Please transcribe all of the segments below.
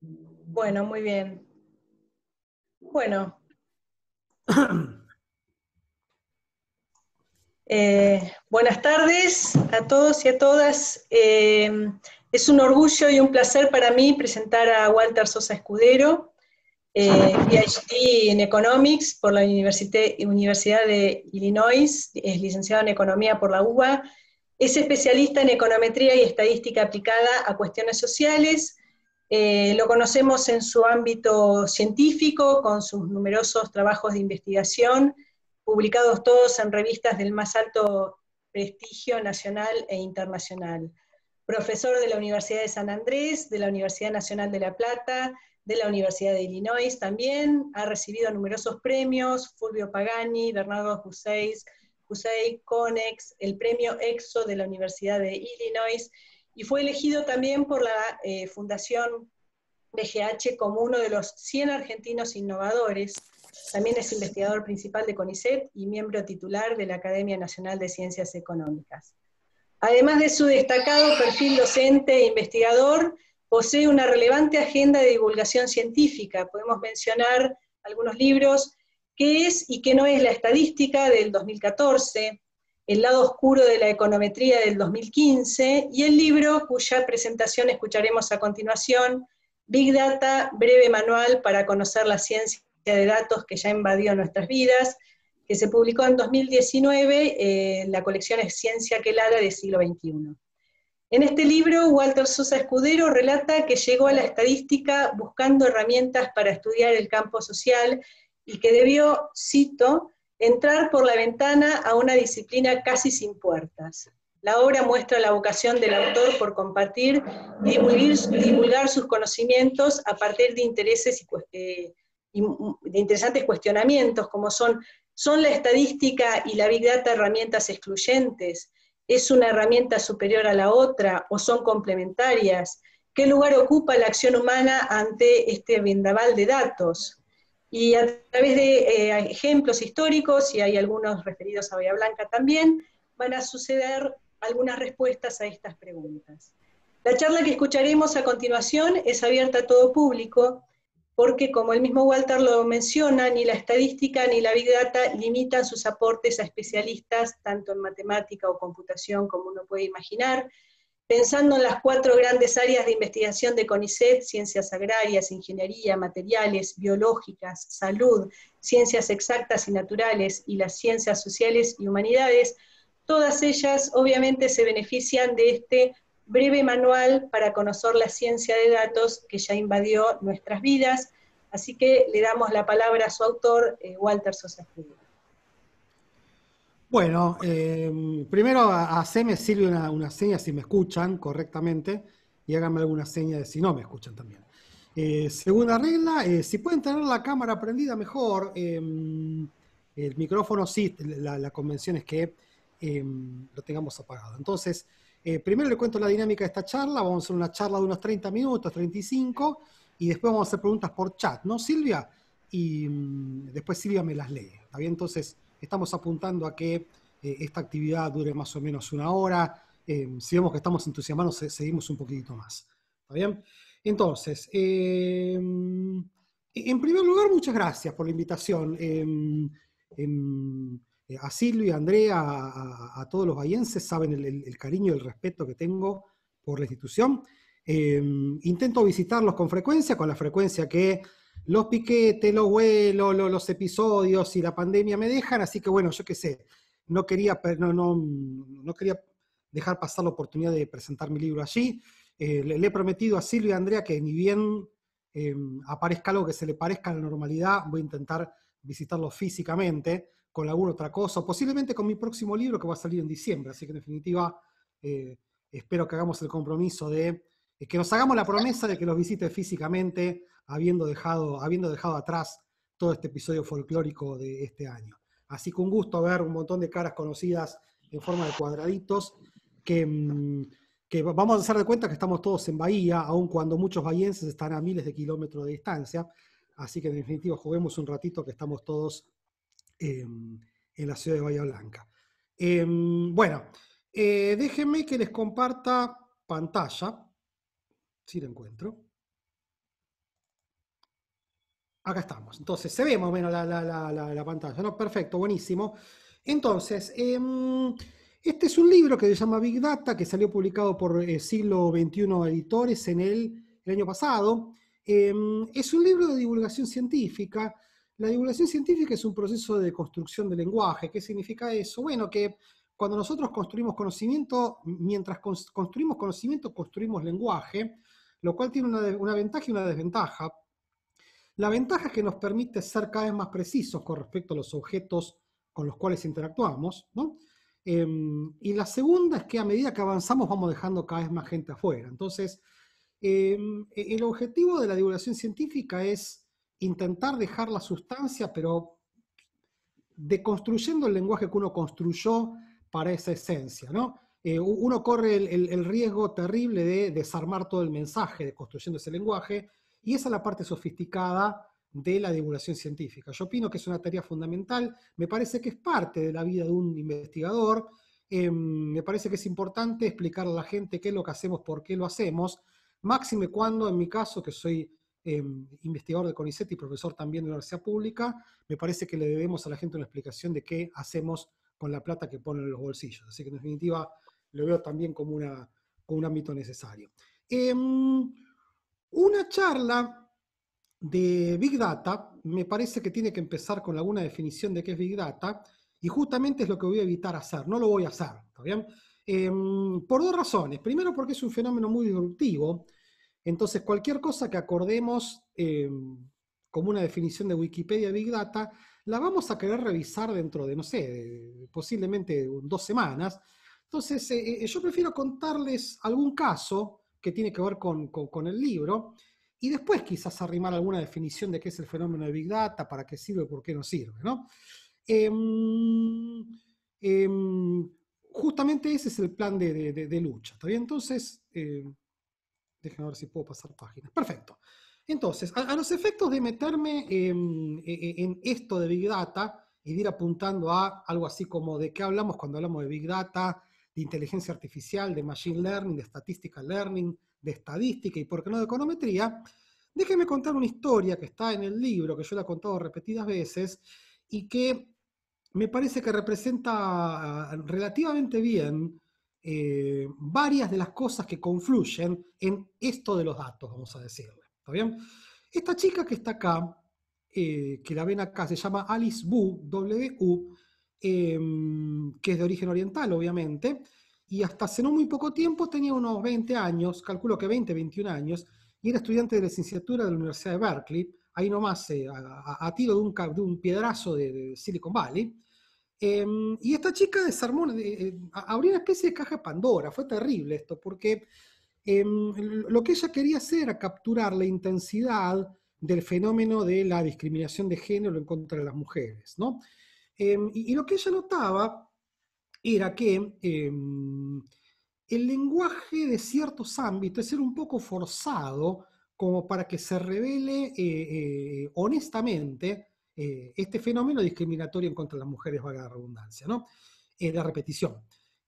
Bueno, muy bien. Bueno. Eh, buenas tardes a todos y a todas. Eh, es un orgullo y un placer para mí presentar a Walter Sosa Escudero, eh, PhD en Economics por la Universidad de Illinois, es licenciado en Economía por la UBA es especialista en econometría y estadística aplicada a cuestiones sociales. Eh, lo conocemos en su ámbito científico, con sus numerosos trabajos de investigación, publicados todos en revistas del más alto prestigio nacional e internacional. Profesor de la Universidad de San Andrés, de la Universidad Nacional de La Plata, de la Universidad de Illinois también, ha recibido numerosos premios, Fulvio Pagani, Bernardo Guseis. CONEX, el premio EXO de la Universidad de Illinois, y fue elegido también por la eh, Fundación BGH como uno de los 100 argentinos innovadores. También es investigador principal de CONICET y miembro titular de la Academia Nacional de Ciencias Económicas. Además de su destacado perfil docente e investigador, posee una relevante agenda de divulgación científica. Podemos mencionar algunos libros, qué es y qué no es la estadística del 2014, El lado oscuro de la econometría del 2015 y el libro cuya presentación escucharemos a continuación, Big Data, breve manual para conocer la ciencia de datos que ya invadió nuestras vidas, que se publicó en 2019 en eh, la colección es Ciencia que del siglo XXI. En este libro, Walter Sosa Escudero relata que llegó a la estadística buscando herramientas para estudiar el campo social y que debió, cito, entrar por la ventana a una disciplina casi sin puertas. La obra muestra la vocación del autor por compartir y divulgar, sus conocimientos a partir de intereses y, eh, de interesantes cuestionamientos, como son, ¿son la estadística y la Big Data herramientas excluyentes? ¿Es una herramienta superior a la otra o son complementarias? ¿Qué lugar ocupa la acción humana ante este vendaval de datos? Y a través de eh, ejemplos históricos, y hay algunos referidos a Bahía Blanca también, van a suceder algunas respuestas a estas preguntas. La charla que escucharemos a continuación es abierta a todo público, porque como el mismo Walter lo menciona, ni la estadística ni la Big Data limitan sus aportes a especialistas, tanto en matemática o computación como uno puede imaginar, pensando en las cuatro grandes áreas de investigación de CONICET, ciencias agrarias, ingeniería, materiales, biológicas, salud, ciencias exactas y naturales y las ciencias sociales y humanidades, todas ellas obviamente se benefician de este breve manual para conocer la ciencia de datos que ya invadió nuestras vidas, así que le damos la palabra a su autor, eh, Walter Sosa bueno, em, primero a, Silvia, una, seña si me escuchan correctamente y háganme alguna seña de si no me escuchan también. Eh, segunda regla, eh, si pueden tener la cámara prendida mejor, em, el micrófono sí, la, la convención es que em, lo tengamos apagado. Entonces, eh, primero le cuento la dinámica de esta charla, vamos a hacer una charla de unos 30 minutos, 35, y después vamos a hacer preguntas por chat, ¿no, Silvia? Y mm, después Silvia me las lee, ¿está bien? Entonces... Estamos apuntando a que eh, esta actividad dure más o menos una hora. Eh, si vemos que estamos entusiasmados, seguimos un poquito más. ¿Está bien? Entonces, em, en primer lugar, muchas gracias por la invitación. Em, em, a Silvio y a Andrea, a, todos los bayenses, saben el, cariño y el respeto que tengo por la institución. intento visitarlos con frecuencia, con la frecuencia que los piquetes, los vuelos, los, episodios y la pandemia me dejan, así que bueno, yo qué sé, no quería, no, no quería dejar pasar la oportunidad de presentar mi libro allí. Eh, le, he prometido a Silvia y a Andrea que ni bien eh, aparezca algo que se le parezca a la normalidad, voy a intentar visitarlo físicamente con alguna otra cosa, posiblemente con mi próximo libro que va a salir en diciembre, así que en definitiva eh, espero que hagamos el compromiso de que nos hagamos la promesa de que los visite físicamente habiendo dejado, habiendo dejado atrás todo este episodio folclórico de este año. Así que un gusto ver un montón de caras conocidas en forma de cuadraditos, que, mm, vamos a hacer de cuenta que estamos todos en Bahía, aun cuando muchos bahienses están a miles de kilómetros de distancia. Así que en definitiva juguemos un ratito que estamos todos em, en la ciudad de Bahía Blanca. Em, bueno, eh, déjenme que les comparta pantalla, si la encuentro. Acá estamos. Entonces, se ve más o menos la, pantalla, ¿no? Perfecto, buenísimo. Entonces, em, este es un libro que se llama Big Data, que salió publicado por eh, Siglo XXI Editores en el, año pasado. Em, es un libro de divulgación científica. La divulgación científica es un proceso de construcción de lenguaje. ¿Qué significa eso? Bueno, que cuando nosotros construimos conocimiento, mientras construimos conocimiento, construimos lenguaje, lo cual tiene una, una ventaja y una desventaja. La ventaja es que nos permite ser cada vez más precisos con respecto a los objetos con los cuales interactuamos, ¿no? Em, y la segunda es que a medida que avanzamos vamos dejando cada vez más gente afuera. Entonces, em, e-, el objetivo de la divulgación científica es intentar dejar la sustancia, pero deconstruyendo el lenguaje que uno construyó para esa esencia, eh, uno corre el, riesgo terrible de desarmar todo el mensaje, de construyendo ese lenguaje, y esa es la parte sofisticada de la divulgación científica. Yo opino que es una tarea fundamental, me parece que es parte de la vida de un investigador, em, me parece que es importante explicar a la gente qué es lo que hacemos, por qué lo hacemos, máxime cuando, en mi caso, que soy em, investigador de CONICET y profesor también de la universidad pública, me parece que le debemos a la gente una explicación de qué hacemos con la plata que ponen en los bolsillos. Así que, en definitiva, lo veo también como, una, un ámbito necesario. Em, una charla de Big Data, me parece que tiene que empezar con alguna definición de qué es Big Data, y justamente es lo que voy a evitar hacer, no lo voy a hacer, ¿está bien? Em, por dos razones. Primero porque es un fenómeno muy disruptivo, entonces cualquier cosa que acordemos em, como una definición de Wikipedia Big Data, la vamos a querer revisar dentro de, no sé, posiblemente dos semanas. Entonces, eh, eh, yo prefiero contarles algún caso que tiene que ver con, el libro, y después quizás arrimar alguna definición de qué es el fenómeno de Big Data, para qué sirve, por qué no sirve, em, em, justamente ese es el plan de, lucha, ¿está Entonces, em, déjenme ver si puedo pasar páginas. Perfecto. Entonces, a, a los efectos de meterme e, e, en esto de Big Data y de ir apuntando a algo así como de qué hablamos cuando hablamos de Big Data, de inteligencia artificial, de machine learning, de estadística learning, de estadística y por qué no de econometría, déjenme contar una historia que está en el libro, que yo la he contado repetidas veces, y que me parece que representa ah, relativamente bien eh, varias de las cosas que confluyen en esto de los datos, vamos a decirle. ¿Está Esta chica que está acá, eh, que la ven acá, se llama Alice Wu, W-U, Em, que es de origen oriental, obviamente, y hasta hace no muy poco tiempo tenía unos 20 años, calculo que 20, 21 años, y era estudiante de licenciatura de la Universidad de Berkeley, ahí nomás eh, a, tiro de un, piedrazo de, Silicon Valley. Em, y esta chica desarmó, eh, eh, abrió una especie de caja de Pandora, fue terrible esto, porque em, lo que ella quería hacer era capturar la intensidad del fenómeno de la discriminación de género en contra de las mujeres, ¿no? Em, y, lo que ella notaba era que em, el lenguaje de ciertos ámbitos era un poco forzado como para que se revele eh, eh, honestamente eh, este fenómeno discriminatorio en contra de las mujeres, vaga la redundancia, ¿no? la repetición.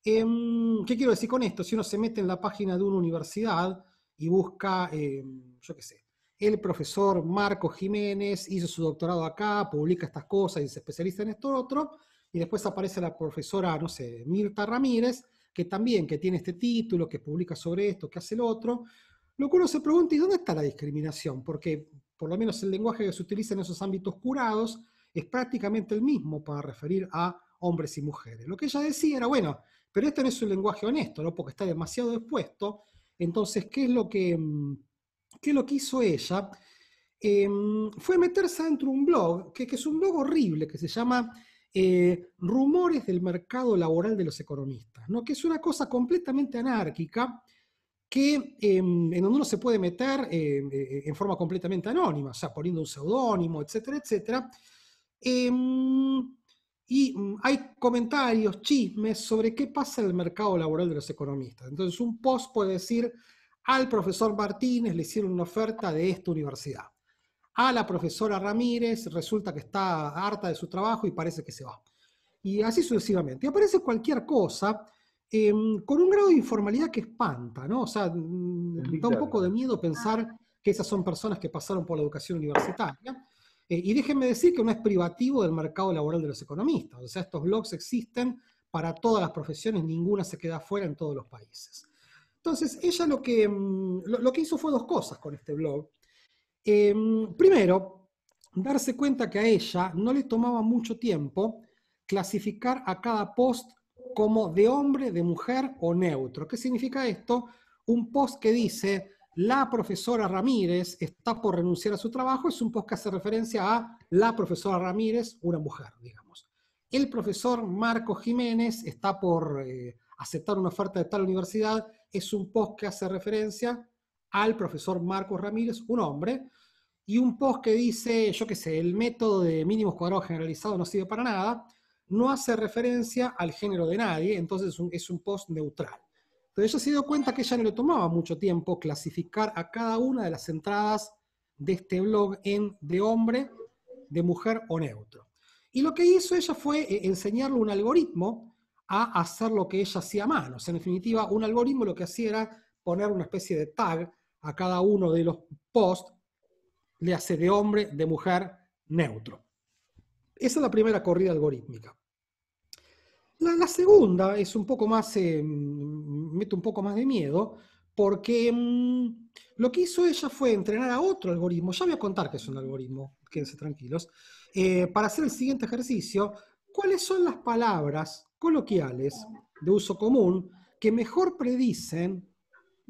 Em, ¿Qué quiero decir con esto? Si uno se mete en la página de una universidad y busca, yo qué sé, el profesor Marco Jiménez hizo su doctorado acá, publica estas cosas y se especializa en esto otro, y después aparece la profesora, no sé, Mirta Ramírez, que también, que tiene este título, que publica sobre esto, que hace el otro, lo que uno se pregunta, ¿y dónde está la discriminación? Porque por lo menos el lenguaje que se utiliza en esos ámbitos curados es prácticamente el mismo para referir a hombres y mujeres. Lo que ella decía era, bueno, pero este no es un lenguaje honesto, ¿no? Porque está demasiado expuesto. Entonces, ¿qué es lo que mm, que lo que hizo ella em, fue meterse dentro de un blog, que, es un blog horrible, que se llama eh, Rumores del Mercado Laboral de los Economistas, que es una cosa completamente anárquica, que, em, en donde uno se puede meter em, e, e, en forma completamente anónima, o sea, poniendo un seudónimo, etcétera, etcétera. y mm, hay comentarios, chismes sobre qué pasa en el mercado laboral de los economistas. Entonces, un post puede decir, al profesor Martínez le hicieron una oferta de esta universidad. A la profesora Ramírez resulta que está harta de su trabajo y parece que se va. Y así sucesivamente. Y aparece cualquier cosa em, con un grado de informalidad que espanta, ¿no? O sea, mm, da un poco de miedo pensar que esas son personas que pasaron por la educación universitaria. Eh, y déjenme decir que no es privativo del mercado laboral de los economistas. O sea, estos blogs existen para todas las profesiones, ninguna se queda fuera en todos los países. Entonces, ella lo que, mm, lo, que hizo fue dos cosas con este blog. Em, primero, darse cuenta que a ella no le tomaba mucho tiempo clasificar a cada post como de hombre, de mujer o neutro. ¿Qué significa esto? Un post que dice, la profesora Ramírez está por renunciar a su trabajo, es un post que hace referencia a la profesora Ramírez, una mujer, digamos. El profesor Marco Jiménez está por eh, aceptar una oferta de tal universidad, es un post que hace referencia al profesor Marcos Ramírez, un hombre, y un post que dice, yo qué sé, el método de mínimos cuadrados generalizado no sirve para nada, no hace referencia al género de nadie, entonces es un, es un post neutral. Entonces ella se dio cuenta que ya no le tomaba mucho tiempo clasificar a cada una de las entradas de este blog en de hombre, de mujer o neutro. Y lo que hizo ella fue eh, enseñarle un algoritmo a hacer lo que ella hacía a mano. O sea, en definitiva, un algoritmo lo que hacía era poner una especie de tag a cada uno de los posts, le hace de hombre, de mujer, neutro. Esa es la primera corrida algorítmica. La, segunda es un poco más, eh, mm, mete un poco más de miedo, porque mm, lo que hizo ella fue entrenar a otro algoritmo, ya voy a contar que es un algoritmo, quédense tranquilos, eh, para hacer el siguiente ejercicio, cuáles son las palabras coloquiales de uso común que mejor predicen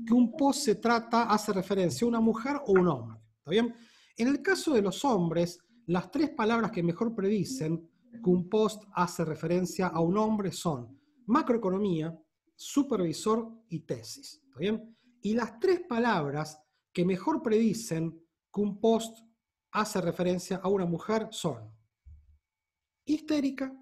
que un post se trata, hace referencia a una mujer o un hombre. En el caso de los hombres, las tres palabras que mejor predicen que un post hace referencia a un hombre son macroeconomía, supervisor y tesis. Y las tres palabras que mejor predicen que un post hace referencia a una mujer son histérica,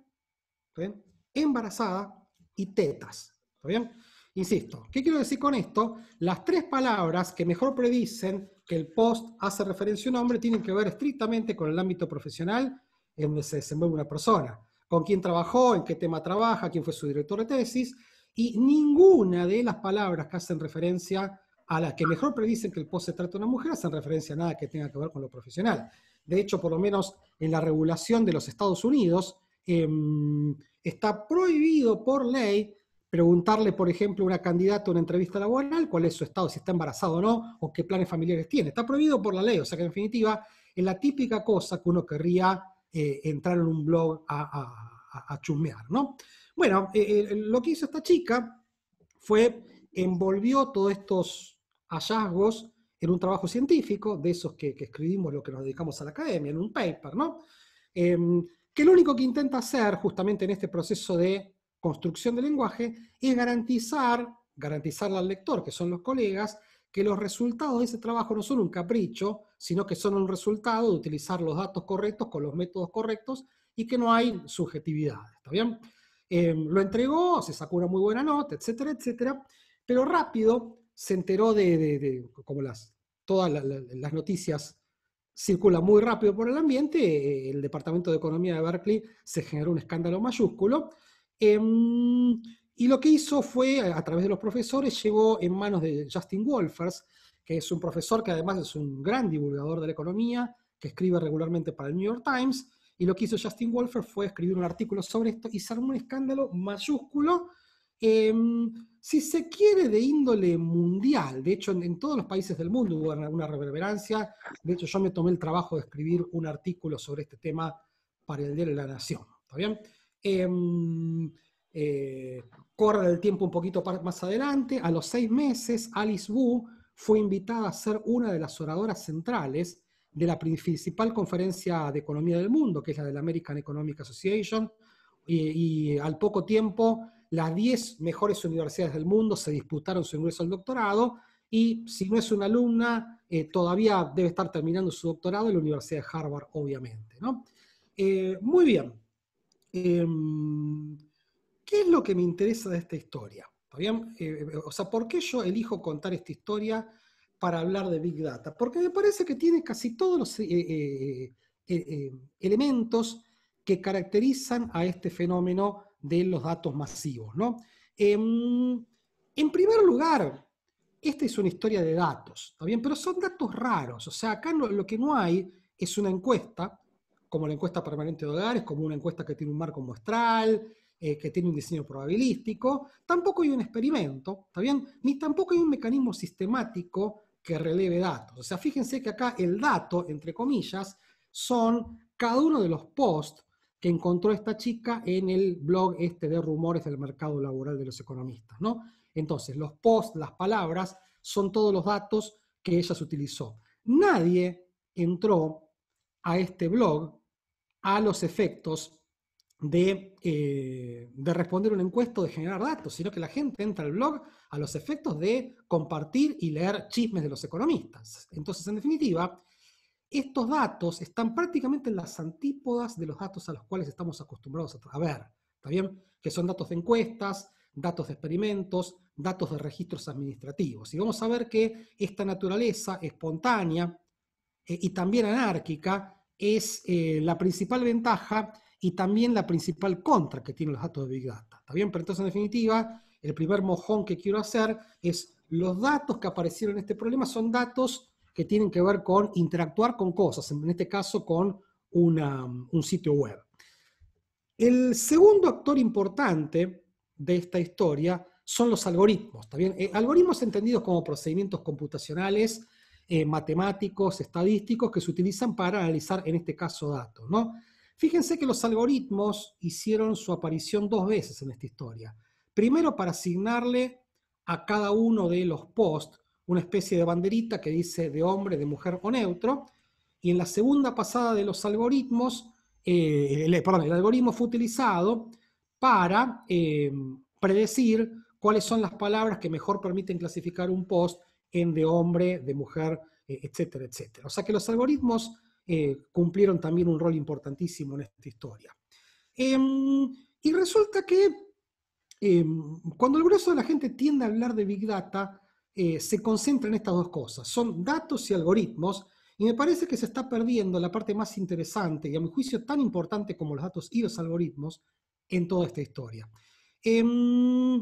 embarazada y tetas. bien? Insisto, ¿qué quiero decir con esto? Las tres palabras que mejor predicen que el post hace referencia a un hombre tienen que ver estrictamente con el ámbito profesional en donde se desenvuelve una persona, con quién trabajó, en qué tema trabaja, quién fue su director de tesis, y ninguna de las palabras que hacen referencia a la que mejor predicen que el post se trata de una mujer hacen referencia a nada que tenga que ver con lo profesional. De hecho, por lo menos en la regulación de los Estados Unidos, em, está prohibido por ley preguntarle, por ejemplo, a una candidata a una entrevista laboral cuál es su estado, si está embarazado o no, o qué planes familiares tiene. Está prohibido por la ley, o sea que en definitiva es la típica cosa que uno querría eh, entrar en un blog a, chumear ¿no? Bueno, eh, eh, lo que hizo esta chica fue envolvió todos estos hallazgos en un trabajo científico, de esos que, escribimos lo que nos dedicamos a la academia, en un paper, ¿no? Em, que lo único que intenta hacer justamente en este proceso de construcción del lenguaje es garantizar, garantizarle al lector, que son los colegas, que los resultados de ese trabajo no son un capricho, sino que son un resultado de utilizar los datos correctos con los métodos correctos y que no hay subjetividad, ¿está bien? Em, lo entregó, se sacó una muy buena nota, etcétera, etcétera, pero rápido se enteró de, como las, todas las noticias circulan muy rápido por el ambiente, eh, el Departamento de Economía de Berkeley se generó un escándalo mayúsculo. Em, y lo que hizo fue, a través de los profesores, llegó en manos de Justin Wolfers, que es un profesor que además es un gran divulgador de la economía, que escribe regularmente para el New York Times, y lo que hizo Justin Wolfers fue escribir un artículo sobre esto y se armó un escándalo mayúsculo Em, si se quiere, de índole mundial. De hecho, en, todos los países del mundo hubo alguna reverberancia. De hecho, yo me tomé el trabajo de escribir un artículo sobre este tema para el Día de la Nación. ¿Está bien? Em, eh, corre el tiempo un poquito más adelante. A los seis meses, Alice Wu fue invitada a ser una de las oradoras centrales de la principal conferencia de economía del mundo, que es la de la American Economic Association, y al poco tiempo las 10 mejores universidades del mundo se disputaron su ingreso al doctorado y si no es una alumna, eh, todavía debe estar terminando su doctorado en la Universidad de Harvard, obviamente. ¿no? Eh, muy bien. Em, ¿Qué es lo que me interesa de esta historia? Eh, o sea, ¿por qué yo elijo contar esta historia para hablar de Big Data? Porque me parece que tiene casi todos los elementos que caracterizan a este fenómeno de los datos masivos. ¿no? Em, en primer lugar, esta es una historia de datos, ¿está Pero son datos raros, o sea, acá lo que no hay es una encuesta, como la encuesta permanente de hogares, como una encuesta que tiene un marco muestral, eh, que tiene un diseño probabilístico, tampoco hay un experimento, ¿está Ni tampoco hay un mecanismo sistemático que releve datos. O sea, fíjense que acá el dato, entre comillas, son cada uno de los posts que encontró esta chica en el blog este de rumores del mercado laboral de los economistas, ¿no? Entonces, los posts, las palabras, son todos los datos que ella se utilizó. Nadie entró a este blog a los efectos de, eh, de, responder un encuesto de generar datos, sino que la gente entra al blog a los efectos de compartir y leer chismes de los economistas. Entonces, en definitiva, estos datos están prácticamente en las antípodas de los datos a los cuales estamos acostumbrados a ver, ¿está bien? Que son datos de encuestas, datos de experimentos, datos de registros administrativos. Y vamos a ver que esta naturaleza espontánea eh, y también anárquica es eh, la principal ventaja y también la principal contra que tienen los datos de Big Data. ¿Está bien? Pero entonces, en definitiva, el primer mojón que quiero hacer es los datos que aparecieron en este problema son datos que tienen que ver con interactuar con cosas, en este caso con un sitio web. El segundo actor importante de esta historia son los algoritmos. también eh, algoritmos entendidos como procedimientos computacionales, eh, matemáticos, estadísticos, que se utilizan para analizar, en este caso, datos. ¿no? Fíjense que los algoritmos hicieron su aparición dos veces en esta historia. Primero para asignarle a cada uno de los posts una especie de banderita que dice de hombre, de mujer o neutro, y en la segunda pasada de los algoritmos, eh, el, algoritmo fue utilizado para eh, predecir cuáles son las palabras que mejor permiten clasificar un post en de hombre, de mujer, etc. Eh, etcétera, etcétera. O sea que los algoritmos cumplieron también un rol importantísimo en esta historia. Em, y resulta que em, cuando el grueso de la gente tiende a hablar de Big Data, eh, se concentra en estas dos cosas, son datos y algoritmos, y me parece que se está perdiendo la parte más interesante y a mi juicio tan importante como los datos y los algoritmos en toda esta historia. Em,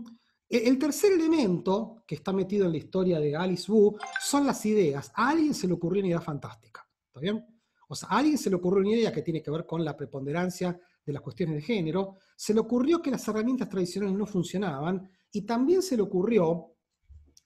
e-, el tercer elemento que está metido en la historia de Alice Wu son las ideas. A alguien se le ocurrió una idea fantástica, ¿está bien? O sea, a alguien se le ocurrió una idea que tiene que ver con la preponderancia de las cuestiones de género, se le ocurrió que las herramientas tradicionales no funcionaban y también se le ocurrió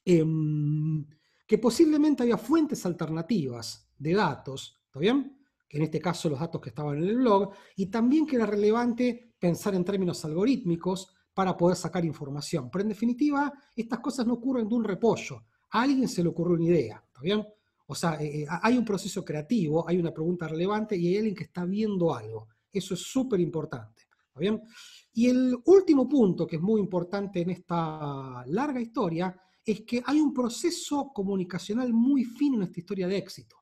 Em, que posiblemente había fuentes alternativas de datos, ¿está bien? Que en este caso los datos que estaban en el blog, y también que era relevante pensar en términos algorítmicos para poder sacar información. Pero en definitiva, estas cosas no ocurren de un repollo. A alguien se le ocurrió una idea, ¿está bien? O sea, eh, eh, hay un proceso creativo, hay una pregunta relevante y hay alguien que está viendo algo. Eso es súper importante. ¿Está bien? Y el último punto que es muy importante en esta larga historia es que hay un proceso comunicacional muy fino en esta historia de éxito.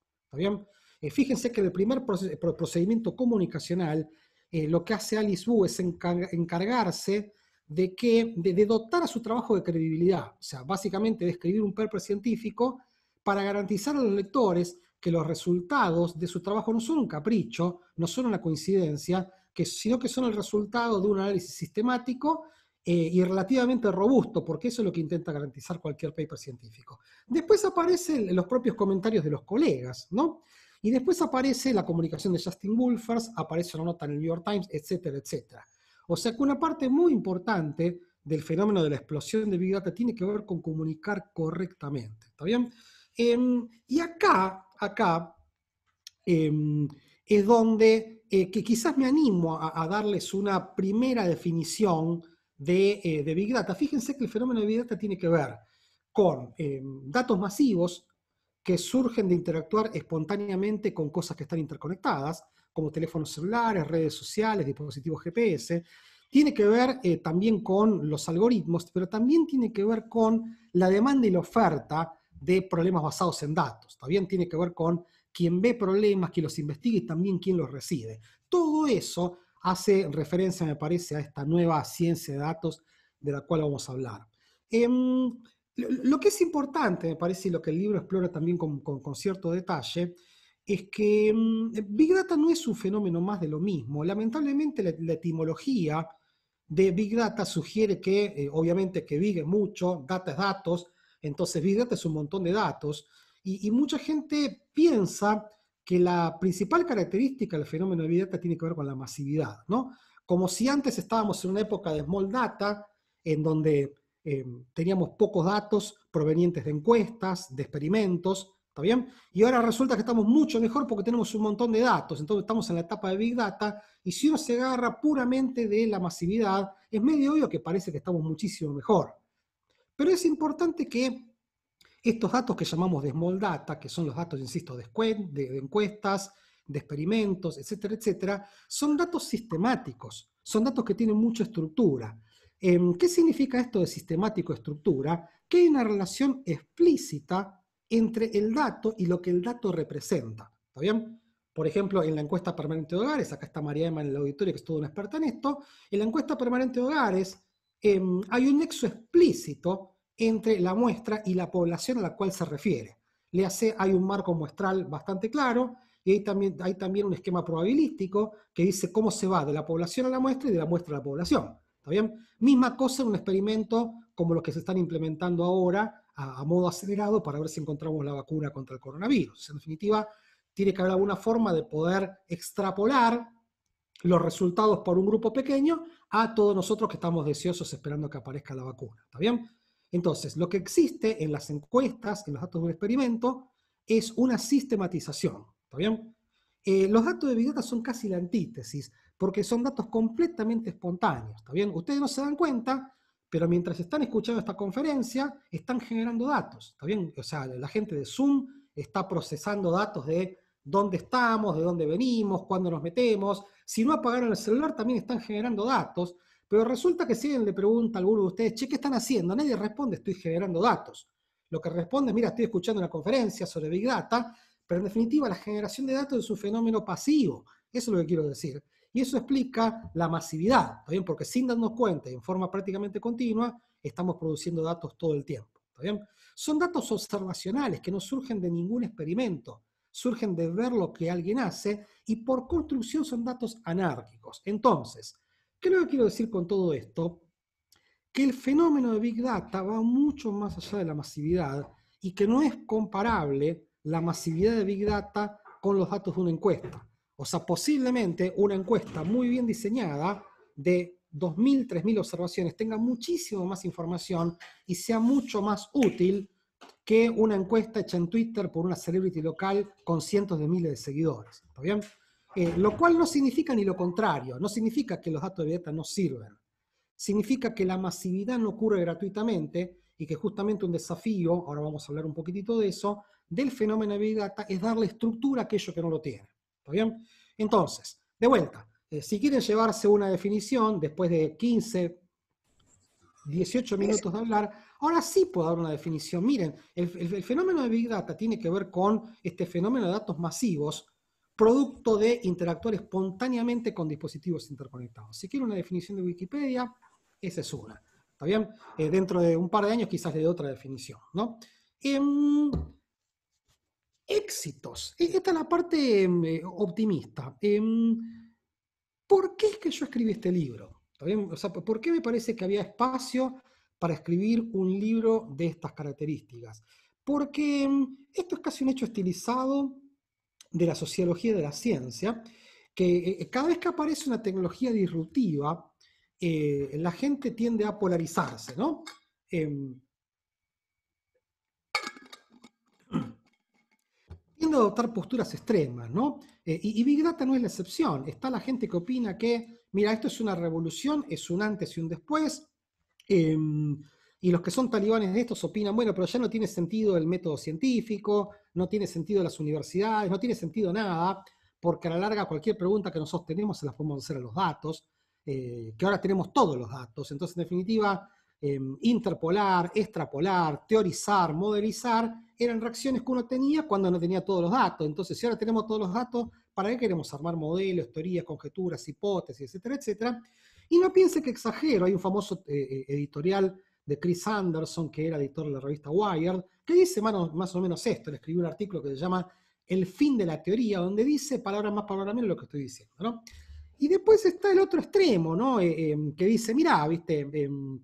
Eh, fíjense que el primer procedimiento comunicacional, eh, lo que hace Alice Wu es encargarse de, que, de, dotar a su trabajo de credibilidad, o sea, básicamente de escribir un paper científico para garantizar a los lectores que los resultados de su trabajo no son un capricho, no son una coincidencia, sino que son el resultado de un análisis sistemático eh, y relativamente robusto, porque eso es lo que intenta garantizar cualquier paper científico. Después aparecen los propios comentarios de los colegas, ¿no? Y después aparece la comunicación de Justin Wolfers, aparece una nota en el New York Times, etcétera, etcétera. O sea que una parte muy importante del fenómeno de la explosión de Big Data tiene que ver con comunicar correctamente, ¿está bien? Em, y acá, acá, em, es donde eh, que quizás me animo a darles una primera definición eh, de, Big Data. Fíjense que el fenómeno de Big Data tiene que ver con em, datos masivos que surgen de interactuar espontáneamente con cosas que están interconectadas, como teléfonos celulares, redes sociales, dispositivos GPS. Tiene que ver eh, también con los algoritmos, pero también tiene que ver con la demanda y la oferta de problemas basados en datos. También tiene que ver con quién ve problemas, quien los investiga y también quién los recibe. Todo eso hace referencia, me parece, a esta nueva ciencia de datos de la cual vamos a hablar. Em, lo que es importante, me parece, y lo que el libro explora también con, con, cierto detalle, es que em, Big Data no es un fenómeno más de lo mismo. Lamentablemente la, etimología de Big Data sugiere que, eh, obviamente, que Big es mucho, Data es datos, entonces Big Data es un montón de datos, y, y mucha gente piensa que la principal característica del fenómeno de Big Data tiene que ver con la masividad, ¿no? Como si antes estábamos en una época de Small Data, en donde em, teníamos pocos datos provenientes de encuestas, de experimentos, ¿está bien? Y ahora resulta que estamos mucho mejor porque tenemos un montón de datos, entonces estamos en la etapa de Big Data, y si uno se agarra puramente de la masividad, es medio obvio que parece que estamos muchísimo mejor. Pero es importante que estos datos que llamamos de small data, que son los datos, insisto, de, encuestas, de experimentos, etcétera, etcétera, son datos sistemáticos, son datos que tienen mucha estructura. Em, ¿Qué significa esto de sistemático estructura? Que hay una relación explícita entre el dato y lo que el dato representa. ¿Está bien? Por ejemplo, en la encuesta permanente de hogares, acá está María Emma en el auditorio que es toda una experta en esto, en la encuesta permanente de hogares em, hay un nexo explícito entre la muestra y la población a la cual se refiere. Le hace, hay un marco muestral bastante claro y hay también, hay también un esquema probabilístico que dice cómo se va de la población a la muestra y de la muestra a la población. ¿Está bien? Misma cosa en un experimento como los que se están implementando ahora a, a modo acelerado para ver si encontramos la vacuna contra el coronavirus. En definitiva, tiene que haber alguna forma de poder extrapolar los resultados por un grupo pequeño a todos nosotros que estamos deseosos esperando que aparezca la vacuna. ¿Está bien? Entonces, lo que existe en las encuestas, en los datos de un experimento, es una sistematización. ¿Está bien? Eh, los datos de Big Data son casi la antítesis, porque son datos completamente espontáneos. ¿Está bien? Ustedes no se dan cuenta, pero mientras están escuchando esta conferencia, están generando datos. ¿Está bien? O sea, la gente de Zoom está procesando datos de dónde estamos, de dónde venimos, cuándo nos metemos. Si no apagaron el celular, también están generando datos. Pero resulta que si alguien le pregunta a alguno de ustedes, che, ¿qué están haciendo? Nadie responde, estoy generando datos. Lo que responde mira, estoy escuchando una conferencia sobre Big Data, pero en definitiva la generación de datos es un fenómeno pasivo. Eso es lo que quiero decir. Y eso explica la masividad, ¿está bien? Porque sin darnos cuenta en forma prácticamente continua, estamos produciendo datos todo el tiempo, ¿está Son datos observacionales que no surgen de ningún experimento, surgen de ver lo que alguien hace y por construcción son datos anárquicos. Entonces, ¿Qué es lo que quiero decir con todo esto? Que el fenómeno de Big Data va mucho más allá de la masividad y que no es comparable la masividad de Big Data con los datos de una encuesta. O sea, posiblemente una encuesta muy bien diseñada de 2.000, 3.000 observaciones tenga muchísimo más información y sea mucho más útil que una encuesta hecha en Twitter por una celebrity local con cientos de miles de seguidores. ¿Está bien? Eh, lo cual no significa ni lo contrario, no significa que los datos de Big Data no sirven. Significa que la masividad no ocurre gratuitamente y que justamente un desafío, ahora vamos a hablar un poquitito de eso, del fenómeno de Big Data es darle estructura a aquello que no lo tiene. ¿Está bien? Entonces, de vuelta, eh, si quieren llevarse una definición después de 15, 18 minutos de hablar, ahora sí puedo dar una definición. Miren, el fenómeno de Big Data tiene que ver con este fenómeno de datos masivos producto de interactuar espontáneamente con dispositivos interconectados. Si quiero una definición de Wikipedia, esa es una. ¿Está bien? Eh, dentro de un par de años quizás le dé otra definición, em, éxitos. Eh, esta es la parte em, eh, optimista. Em, ¿Por qué es que yo escribí este libro? ¿por qué me parece que había espacio para escribir un libro de estas características? Porque esto es casi un hecho estilizado de la sociología de la ciencia, que eh, eh, cada vez que aparece una tecnología disruptiva, eh, la gente tiende a polarizarse, ¿no? Em, tiende a adoptar posturas extremas, ¿no? y, y, Big Data no es la excepción. Está la gente que opina que, mira, esto es una revolución, es un antes y un después, em, y los que son talibanes de estos opinan, bueno, pero ya no tiene sentido el método científico, no tiene sentido las universidades, no tiene sentido nada, porque a la larga cualquier pregunta que nosotros tenemos se la podemos hacer a los datos, eh, que ahora tenemos todos los datos. Entonces, en definitiva, em, interpolar, extrapolar, teorizar, modelizar, eran reacciones que uno tenía cuando no tenía todos los datos. Entonces, si ahora tenemos todos los datos, ¿para qué queremos armar modelos, teorías, conjeturas, hipótesis, etcétera, etcétera? Y no piense que exagero, hay un famoso eh, eh, editorial de Chris Anderson, que era editor de la revista Wired, que dice más, o menos esto, le escribió un artículo que se llama El fin de la teoría, donde dice palabra más, palabra menos lo que estoy diciendo, ¿no? Y después está el otro extremo, ¿no? Eh, eh, que dice, mirá, viste, em, em,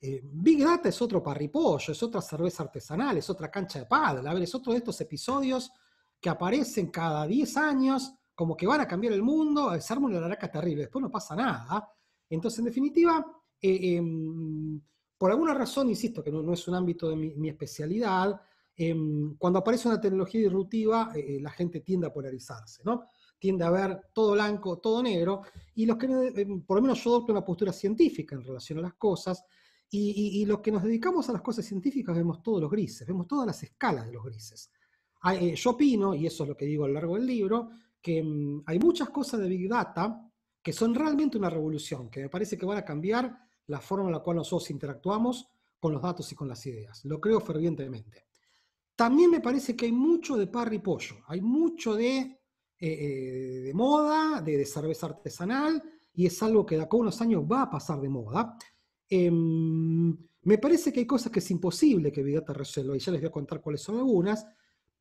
eh, Big Data es otro parripollo, es otra cerveza artesanal, es otra cancha de pala a ver, es otro de estos episodios que aparecen cada 10 años, como que van a cambiar el mundo, el sermón una laraca terrible, después no pasa nada. Entonces, en definitiva, eh, em, por alguna razón, insisto, que no, es un ámbito de mi, especialidad, em, cuando aparece una tecnología disruptiva, eh, eh, la gente tiende a polarizarse, ¿no? Tiende a ver todo blanco, todo negro, y los que, em, por lo menos yo adopto una postura científica en relación a las cosas, y, los que nos dedicamos a las cosas científicas vemos todos los grises, vemos todas las escalas de los grises. yo opino, y eso es lo que digo a lo largo del libro, que hay muchas cosas de Big Data que son realmente una revolución, que me parece que van a cambiar la forma en la cual nosotros interactuamos con los datos y con las ideas. Lo creo fervientemente. También me parece que hay mucho de par y pollo, hay mucho de, eh, eh, de moda, de, cerveza artesanal, y es algo que de acá a unos años va a pasar de moda. Em, me parece que hay cosas que es imposible que Big Data resuelva, y ya les voy a contar cuáles son algunas,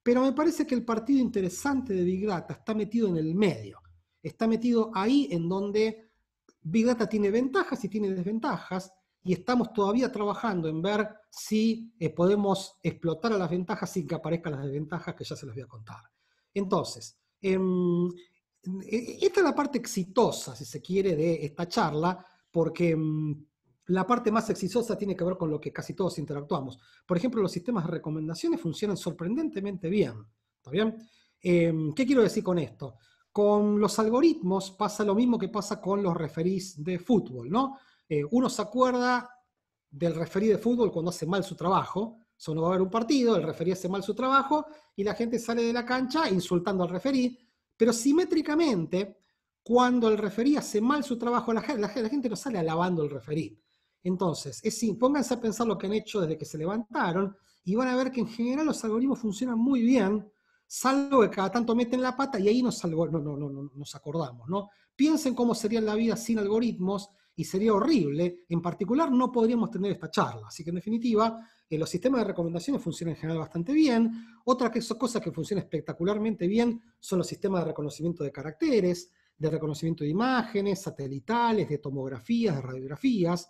pero me parece que el partido interesante de Big Data está metido en el medio, está metido ahí en donde Big Data tiene ventajas y tiene desventajas, y estamos todavía trabajando en ver si eh, podemos explotar a las ventajas sin que aparezcan las desventajas que ya se las voy a contar. Entonces, em, e, e, esta es la parte exitosa, si se quiere, de esta charla, porque em, la parte más exitosa tiene que ver con lo que casi todos interactuamos. Por ejemplo, los sistemas de recomendaciones funcionan sorprendentemente bien. ¿Está bien? Em, ¿Qué quiero decir con esto? Con los algoritmos pasa lo mismo que pasa con los referís de fútbol, ¿no? Eh, uno se acuerda del referí de fútbol cuando hace mal su trabajo, solo va a haber un partido, el referí hace mal su trabajo y la gente sale de la cancha insultando al referí, pero simétricamente, cuando el referí hace mal su trabajo, la, gente no sale alabando al referí. Entonces, es sí, pónganse a pensar lo que han hecho desde que se levantaron y van a ver que en general los algoritmos funcionan muy bien salvo que cada tanto meten la pata y ahí nos, no, no, no, nos acordamos, ¿no? Piensen cómo sería la vida sin algoritmos y sería horrible. En particular, no podríamos tener esta charla. Así que, en definitiva, eh, los sistemas de recomendaciones funcionan en general bastante bien. Otra que, cosa que funciona espectacularmente bien son los sistemas de reconocimiento de caracteres, de reconocimiento de imágenes, satelitales, de tomografías, de radiografías.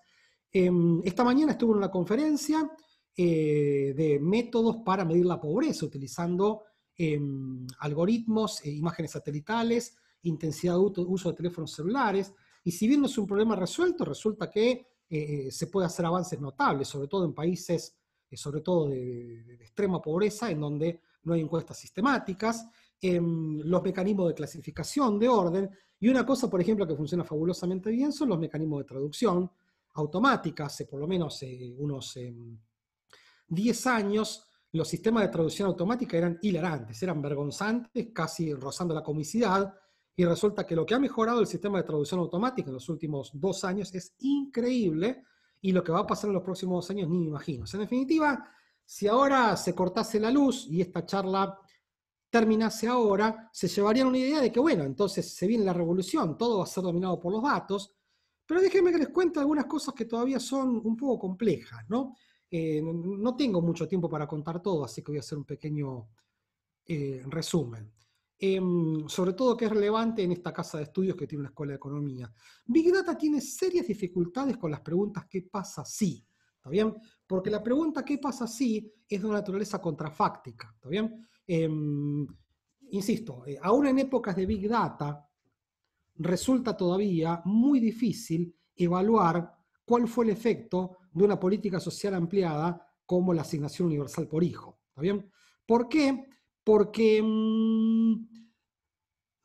Em, esta mañana estuve en una conferencia eh, de métodos para medir la pobreza utilizando Em, algoritmos, eh, imágenes satelitales, intensidad de uso de teléfonos celulares. Y si bien no es un problema resuelto, resulta que eh, se puede hacer avances notables, sobre todo en países, eh, sobre todo de, de, extrema pobreza, en donde no hay encuestas sistemáticas, em, los mecanismos de clasificación de orden. Y una cosa, por ejemplo, que funciona fabulosamente bien son los mecanismos de traducción automática. Hace por lo menos unos 10 em, años los sistemas de traducción automática eran hilarantes, eran vergonzantes, casi rozando la comicidad, y resulta que lo que ha mejorado el sistema de traducción automática en los últimos dos años es increíble, y lo que va a pasar en los próximos dos años ni me imagino. en definitiva, si ahora se cortase la luz y esta charla terminase ahora, se llevarían una idea de que, bueno, entonces se viene la revolución, todo va a ser dominado por los datos, pero déjenme que les cuente algunas cosas que todavía son un poco complejas, ¿no? Eh, no tengo mucho tiempo para contar todo, así que voy a hacer un pequeño eh, resumen. Em, sobre todo que es relevante en esta casa de estudios que tiene una escuela de economía. Big Data tiene serias dificultades con las preguntas ¿qué pasa si? ¿Está bien? Porque la pregunta ¿qué pasa si? es de una naturaleza contrafáctica. ¿Está bien? Em, insisto, eh, aún en épocas de Big Data, resulta todavía muy difícil evaluar cuál fue el efecto de una política social ampliada como la asignación universal por hijo. ¿Está ¿Por qué? Porque mm,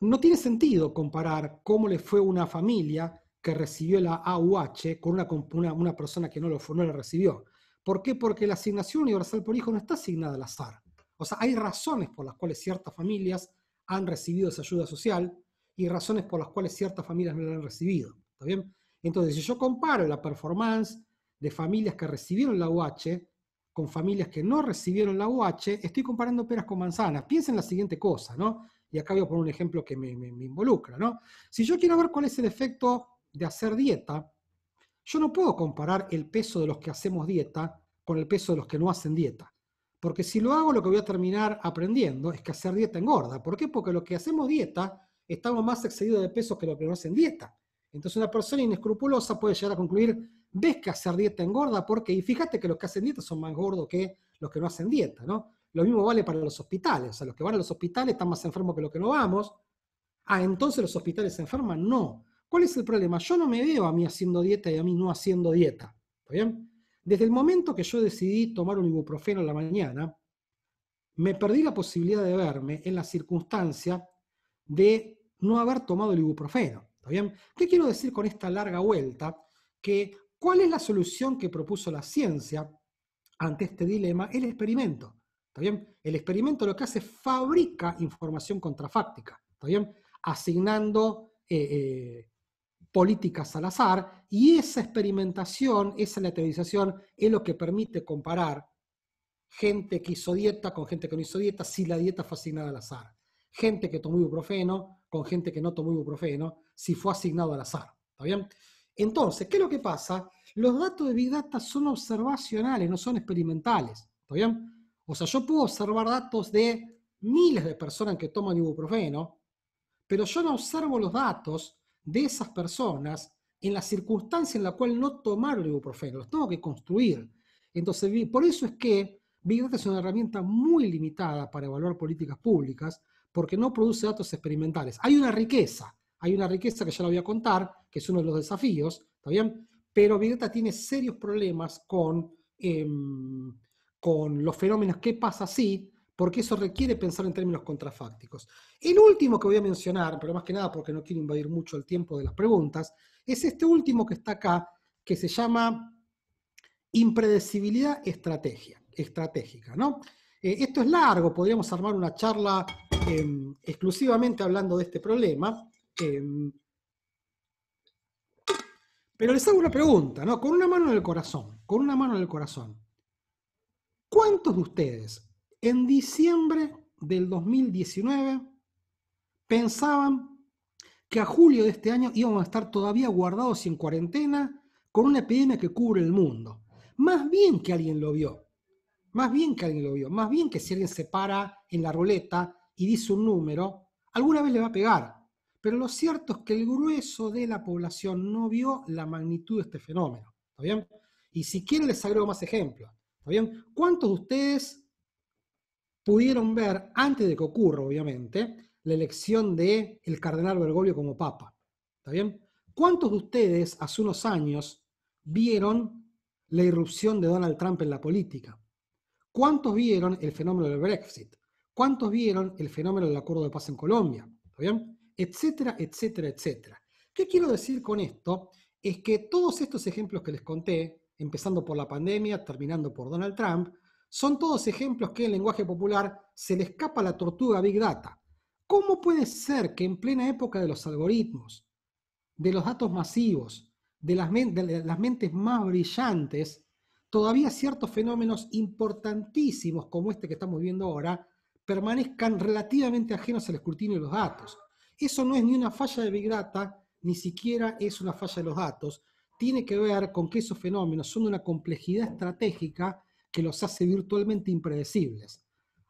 no tiene sentido comparar cómo le fue una familia que recibió la AUH con una, una, persona que no, lo, no la recibió. ¿Por qué? Porque la asignación universal por hijo no está asignada al azar. O sea, hay razones por las cuales ciertas familias han recibido esa ayuda social y razones por las cuales ciertas familias no la han recibido. ¿Está Entonces, si yo comparo la performance de familias que recibieron la UH con familias que no recibieron la UH, estoy comparando peras con manzanas. Piensen la siguiente cosa, ¿no? Y acá voy a poner un ejemplo que me, involucra, ¿no? Si yo quiero ver cuál es el efecto de hacer dieta, yo no puedo comparar el peso de los que hacemos dieta con el peso de los que no hacen dieta. Porque si lo hago, lo que voy a terminar aprendiendo es que hacer dieta engorda. ¿Por qué? Porque los que hacemos dieta estamos más excedidos de peso que los que no hacen dieta. Entonces una persona inescrupulosa puede llegar a concluir, ves que hacer dieta engorda, porque, y fíjate que los que hacen dieta son más gordos que los que no hacen dieta, ¿no? Lo mismo vale para los hospitales, o sea, los que van a los hospitales están más enfermos que los que no vamos. Ah, entonces los hospitales se enferman, no. ¿Cuál es el problema? Yo no me veo a mí haciendo dieta y a mí no haciendo dieta, ¿está bien? Desde el momento que yo decidí tomar un ibuprofeno en la mañana, me perdí la posibilidad de verme en la circunstancia de no haber tomado el ibuprofeno. ¿Está bien? ¿Qué quiero decir con esta larga vuelta? Que ¿Cuál es la solución que propuso la ciencia ante este dilema? El experimento. ¿Está bien? El experimento lo que hace es fabrica información contrafáctica. ¿Está bien? Asignando eh, eh, políticas al azar y esa experimentación, esa lateralización es lo que permite comparar gente que hizo dieta con gente que no hizo dieta si la dieta fue asignada al azar. Gente que tomó ibuprofeno con gente que no tomó ibuprofeno si fue asignado al azar. ¿Está bien? Entonces, ¿qué es lo que pasa? Los datos de Big Data son observacionales, no son experimentales. ¿Está bien? O sea, yo puedo observar datos de miles de personas que toman ibuprofeno, pero yo no observo los datos de esas personas en la circunstancia en la cual no tomaron ibuprofeno. Los tengo que construir. Entonces, por eso es que Big Data es una herramienta muy limitada para evaluar políticas públicas, porque no produce datos experimentales. Hay una riqueza, hay una riqueza que ya la voy a contar, que es uno de los desafíos, ¿está bien? Pero Big tiene serios problemas con, em, con los fenómenos que pasa así, porque eso requiere pensar en términos contrafácticos. El último que voy a mencionar, pero más que nada porque no quiero invadir mucho el tiempo de las preguntas, es este último que está acá, que se llama impredecibilidad estrategia, estratégica. ¿no? Eh, esto es largo, podríamos armar una charla em, exclusivamente hablando de este problema, Em, pero les hago una pregunta, ¿no? Con una mano en el corazón, con una mano en el corazón. ¿Cuántos de ustedes en diciembre del 2019 pensaban que a julio de este año íbamos a estar todavía guardados y en cuarentena con una epidemia que cubre el mundo? Más bien que alguien lo vio, más bien que alguien lo vio, más bien que si alguien se para en la ruleta y dice un número, alguna vez le va a pegar. Pero lo cierto es que el grueso de la población no vio la magnitud de este fenómeno. ¿Está bien? Y si quieren les agrego más ejemplos. ¿Está bien? ¿Cuántos de ustedes pudieron ver, antes de que ocurra, obviamente, la elección del el cardenal Bergoglio como papa? ¿Está bien? ¿Cuántos de ustedes hace unos años vieron la irrupción de Donald Trump en la política? ¿Cuántos vieron el fenómeno del Brexit? ¿Cuántos vieron el fenómeno del acuerdo de paz en Colombia? ¿Está bien? etcétera, etcétera, etcétera. ¿Qué quiero decir con esto? Es que todos estos ejemplos que les conté, empezando por la pandemia, terminando por Donald Trump, son todos ejemplos que en lenguaje popular se le escapa la tortuga Big Data. ¿Cómo puede ser que en plena época de los algoritmos, de los datos masivos, de las, de las mentes más brillantes, todavía ciertos fenómenos importantísimos como este que estamos viendo ahora permanezcan relativamente ajenos al escrutinio de los datos? Eso no es ni una falla de Big Data, ni siquiera es una falla de los datos. Tiene que ver con que esos fenómenos son de una complejidad estratégica que los hace virtualmente impredecibles.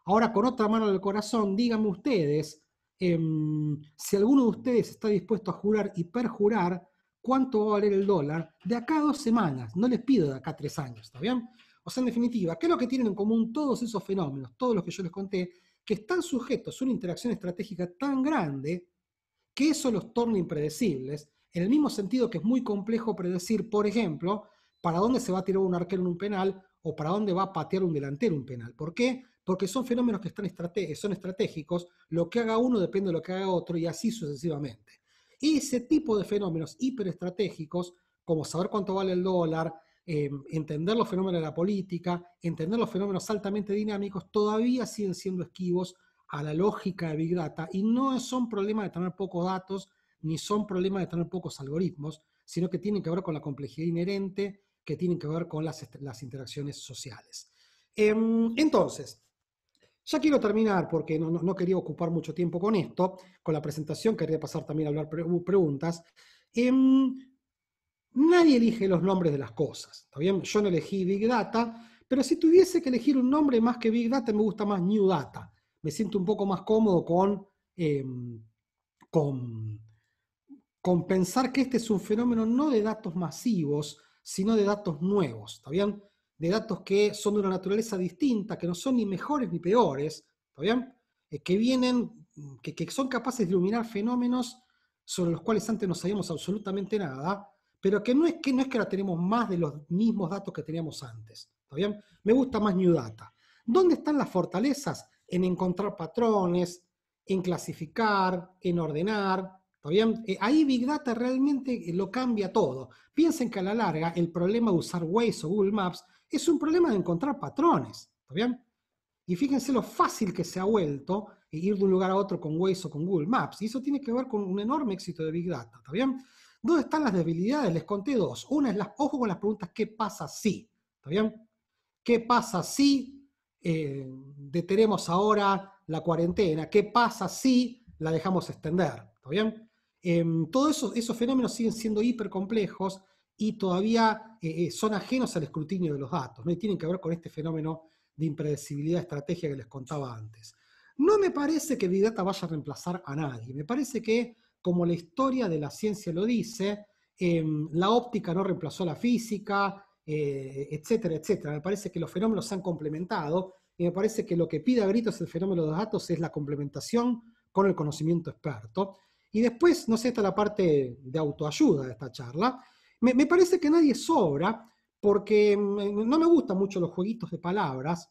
Ahora, con otra mano del corazón, díganme ustedes, em, si alguno de ustedes está dispuesto a jurar y perjurar, ¿cuánto va a valer el dólar de acá a dos semanas? No les pido de acá a tres años, ¿está bien? O sea, en definitiva, ¿qué es lo que tienen en común todos esos fenómenos, todos los que yo les conté, que están sujetos a una interacción estratégica tan grande que eso los torna impredecibles, en el mismo sentido que es muy complejo predecir, por ejemplo, para dónde se va a tirar un arquero en un penal o para dónde va a patear un delantero un penal. ¿Por qué? Porque son fenómenos que son estratégicos, lo que haga uno depende de lo que haga otro y así sucesivamente. Ese tipo de fenómenos hiperestratégicos, como saber cuánto vale el dólar, em, entender los fenómenos de la política, entender los fenómenos altamente dinámicos, todavía siguen siendo esquivos a la lógica de Big Data y no son problemas de tener pocos datos ni son problemas de tener pocos algoritmos, sino que tienen que ver con la complejidad inherente, que tienen que ver con las, las interacciones sociales. Em, entonces, ya quiero terminar porque no, quería ocupar mucho tiempo con esto, con la presentación, quería pasar también a hablar uh, preguntas. Em, nadie elige los nombres de las cosas, ¿está Yo no elegí Big Data, pero si tuviese que elegir un nombre más que Big Data, me gusta más New Data, me siento un poco más cómodo em, con, con, pensar que este es un fenómeno no de datos masivos, sino de datos nuevos, ¿está De datos que son de una naturaleza distinta, que no son ni mejores ni peores, ¿está bien? Eh, que vienen, mm, que, son capaces de iluminar fenómenos sobre los cuales antes no sabíamos absolutamente nada, pero que no es que no es que ahora tenemos más de los mismos datos que teníamos antes. ¿Está Me gusta más New Data. ¿Dónde están las fortalezas? en encontrar patrones, en clasificar, en ordenar. ¿Está bien? Eh, ahí Big Data realmente eh, lo cambia todo. Piensen que a la larga el problema de usar Waze o Google Maps es un problema de encontrar patrones. ¿Está bien? Y fíjense lo fácil que se ha vuelto eh, ir de un lugar a otro con Waze o con Google Maps. Y eso tiene que ver con un enorme éxito de Big Data. ¿Está bien? ¿Dónde están las debilidades? Les conté dos. Una es las, ojo con las preguntas, ¿qué pasa si? ¿Está bien? ¿Qué pasa si eh, detenemos ahora la cuarentena? ¿Qué pasa si la dejamos extender? Em, todos esos fenómenos siguen siendo hipercomplejos y todavía eh, eh, son ajenos al escrutinio de los datos, ¿no? y tienen que ver con este fenómeno de impredecibilidad estratégica estrategia que les contaba antes. No me parece que Big Data vaya a reemplazar a nadie, me parece que, como la historia de la ciencia lo dice, em, la óptica no reemplazó a la física, eh, etcétera, etcétera. Me parece que los fenómenos se han complementado y me parece que lo que pide a gritos el fenómeno de datos es la complementación con el conocimiento experto. Y después, no sé, está la parte de autoayuda de esta charla. Me, parece que nadie sobra porque mm, no me gustan mucho los jueguitos de palabras,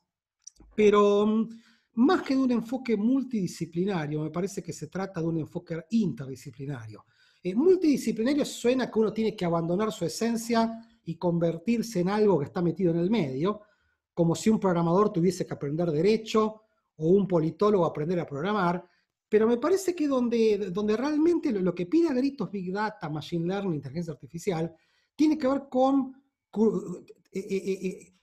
pero mm, más que de un enfoque multidisciplinario, me parece que se trata de un enfoque interdisciplinario. Eh, multidisciplinario suena que uno tiene que abandonar su esencia y convertirse en algo que está metido en el medio, como si un programador tuviese que aprender derecho o un politólogo aprender a programar, pero me parece que donde, donde realmente lo, que pide a gritos Big Data, Machine Learning, inteligencia artificial, tiene que ver con eh, eh, eh,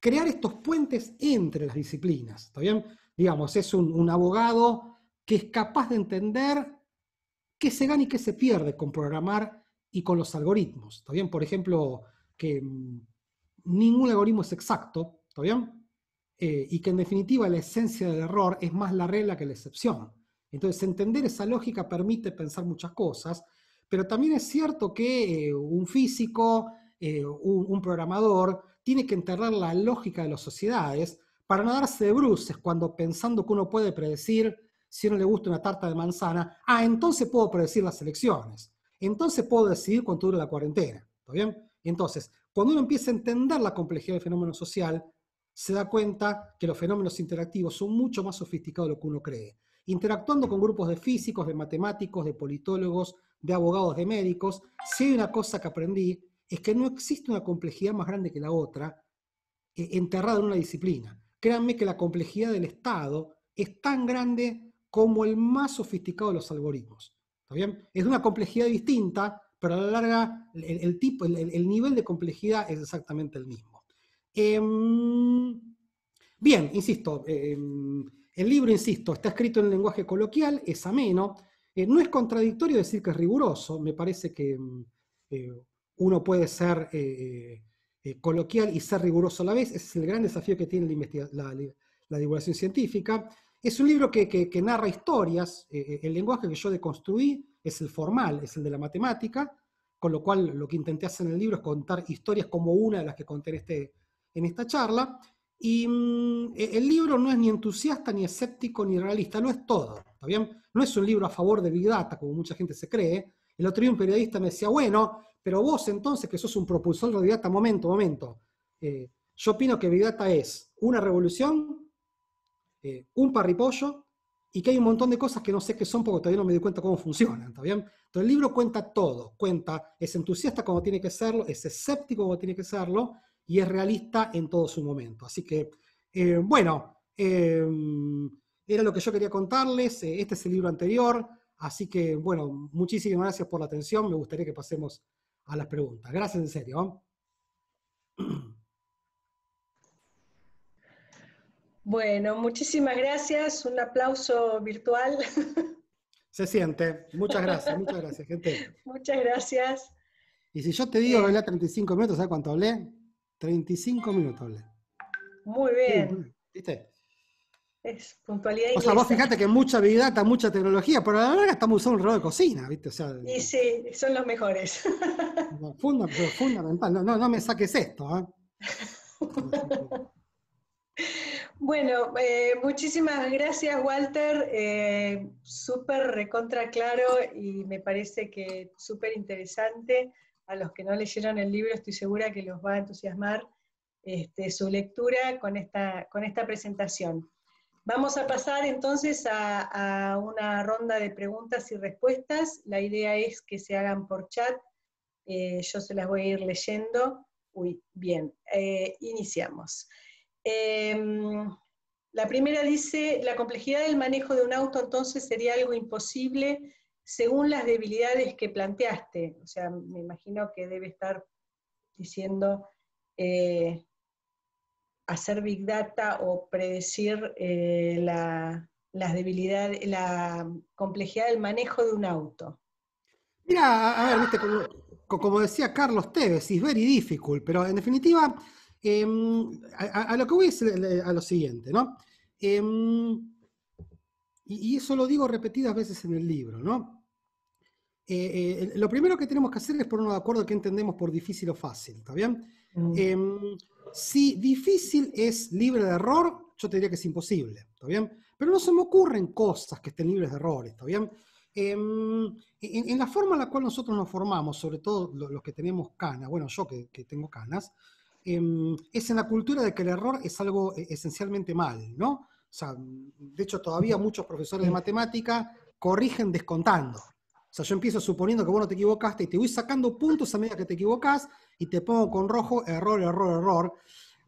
crear estos puentes entre las disciplinas. ¿Está bien? Digamos, es un, abogado que es capaz de entender qué se gana y qué se pierde con programar y con los algoritmos. ¿Está bien? Por ejemplo, que mm, ningún algoritmo es exacto, ¿está bien? Eh, y que en definitiva la esencia del error es más la regla que la excepción. Entonces, entender esa lógica permite pensar muchas cosas, pero también es cierto que eh, un físico, eh, un, programador, tiene que enterrar la lógica de las sociedades para no darse de bruces cuando pensando que uno puede predecir si no le gusta una tarta de manzana, ah, entonces puedo predecir las elecciones, entonces puedo decidir cuánto dura la cuarentena, ¿está bien? Entonces, cuando uno empieza a entender la complejidad del fenómeno social, se da cuenta que los fenómenos interactivos son mucho más sofisticados de lo que uno cree. Interactuando con grupos de físicos, de matemáticos, de politólogos, de abogados, de médicos, si hay una cosa que aprendí es que no existe una complejidad más grande que la otra eh, enterrada en una disciplina. Créanme que la complejidad del Estado es tan grande como el más sofisticado de los algoritmos. ¿Está bien? Es una complejidad distinta, pero a la larga el, tipo, el, nivel de complejidad es exactamente el mismo. Em, bien, insisto, em, el libro, insisto, está escrito en lenguaje coloquial, es ameno, eh, no es contradictorio decir que es riguroso, me parece que em, eh, uno puede ser eh, coloquial y ser riguroso a la vez, ese es el gran desafío que tiene la, divulgación científica. Es un libro que, que narra historias, el lenguaje que yo deconstruí, es el formal, es el de la matemática, con lo cual lo que intenté hacer en el libro es contar historias como una de las que conté en, este, en esta charla. Y mm, e, el libro no es ni entusiasta, ni escéptico, ni realista, no es todo. ¿está No es un libro a favor de Big Data, como mucha gente se cree. El otro día un periodista me decía, bueno, pero vos entonces que sos un propulsor de Big Data, momento, momento. Eh, yo opino que Big Data es una revolución, eh, un parripollo, y que hay un montón de cosas que no sé qué son porque todavía no me di cuenta cómo funcionan, ¿está bien? Entonces el libro cuenta todo, cuenta, es entusiasta como tiene que serlo, es escéptico como tiene que serlo y es realista en todo su momento. Así que, eh, bueno, eh, era lo que yo quería contarles, eh, este es el libro anterior, así que, bueno, muchísimas gracias por la atención, me gustaría que pasemos a las preguntas. Gracias en serio. Bueno, muchísimas gracias. Un aplauso virtual. Se siente. Muchas gracias, muchas gracias, gente. Muchas gracias. Y si yo te digo que hablé 35 minutos, ¿sabes cuánto hablé? 35 minutos hablé. Muy bien. ¿Viste? Es puntualidad y. O sea, vos fijate que mucha habilidad, mucha tecnología, pero a la larga estamos usando un reloj de cocina, ¿viste? O sea, y sí, son los mejores. Funda, fundamental. No, no, no me saques esto, ¿eh? Bueno, eh, muchísimas gracias Walter, eh, súper recontra claro y me parece que súper interesante. A los que no leyeron el libro estoy segura que los va a entusiasmar este, su lectura con esta, presentación. Vamos a pasar entonces a, una ronda de preguntas y respuestas. La idea es que se hagan por chat, eh, yo se las voy a ir leyendo. Uy, bien, iniciamos. Em, la primera dice, la complejidad del manejo de un auto entonces sería algo imposible según las debilidades que planteaste. O sea, me imagino que debe estar diciendo eh, hacer big data o predecir eh, la, las debilidades, la complejidad del manejo de un auto. Mira, a ver, como, decía Carlos Tevez, es very difficult, pero en definitiva Em, a, lo que voy es eh, eh, a lo siguiente, ¿no? Em, y, eso lo digo repetidas veces en el libro, ¿no? Eh, lo primero que tenemos que hacer es ponernos de acuerdo qué entendemos por difícil o fácil, ¿está bien? Mm. Em, si difícil es libre de error, yo te diría que es imposible, ¿está bien? Pero no se me ocurren cosas que estén libres de errores, ¿está bien? en, la forma en la cual nosotros nos formamos, sobre todo los que tenemos canas, bueno, yo que, que tengo canas, Em, es en la cultura de que el error es algo eh, esencialmente mal, ¿no? O sea, de hecho todavía muchos profesores de matemática corrigen descontando. O sea, yo empiezo suponiendo que vos no te equivocaste y te voy sacando puntos a medida que te equivocas y te pongo con rojo error, error, error.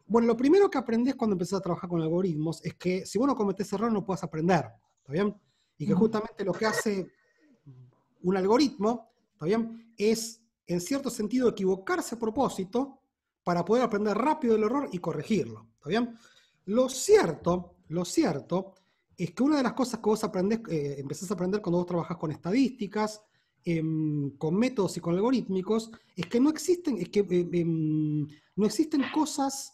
Bueno, lo primero que aprendés cuando empezás a trabajar con algoritmos es que si vos no cometés error no puedes aprender, ¿está bien? Y que justamente lo que hace un algoritmo, ¿está bien? Es, en cierto sentido, equivocarse a propósito para poder aprender rápido el error y corregirlo. ¿Está bien? Lo cierto, lo cierto es que una de las cosas que vos aprendés, eh, empezás a aprender cuando vos trabajás con estadísticas, em, con métodos y con algorítmicos, es que no existen, es que, em, em, no existen cosas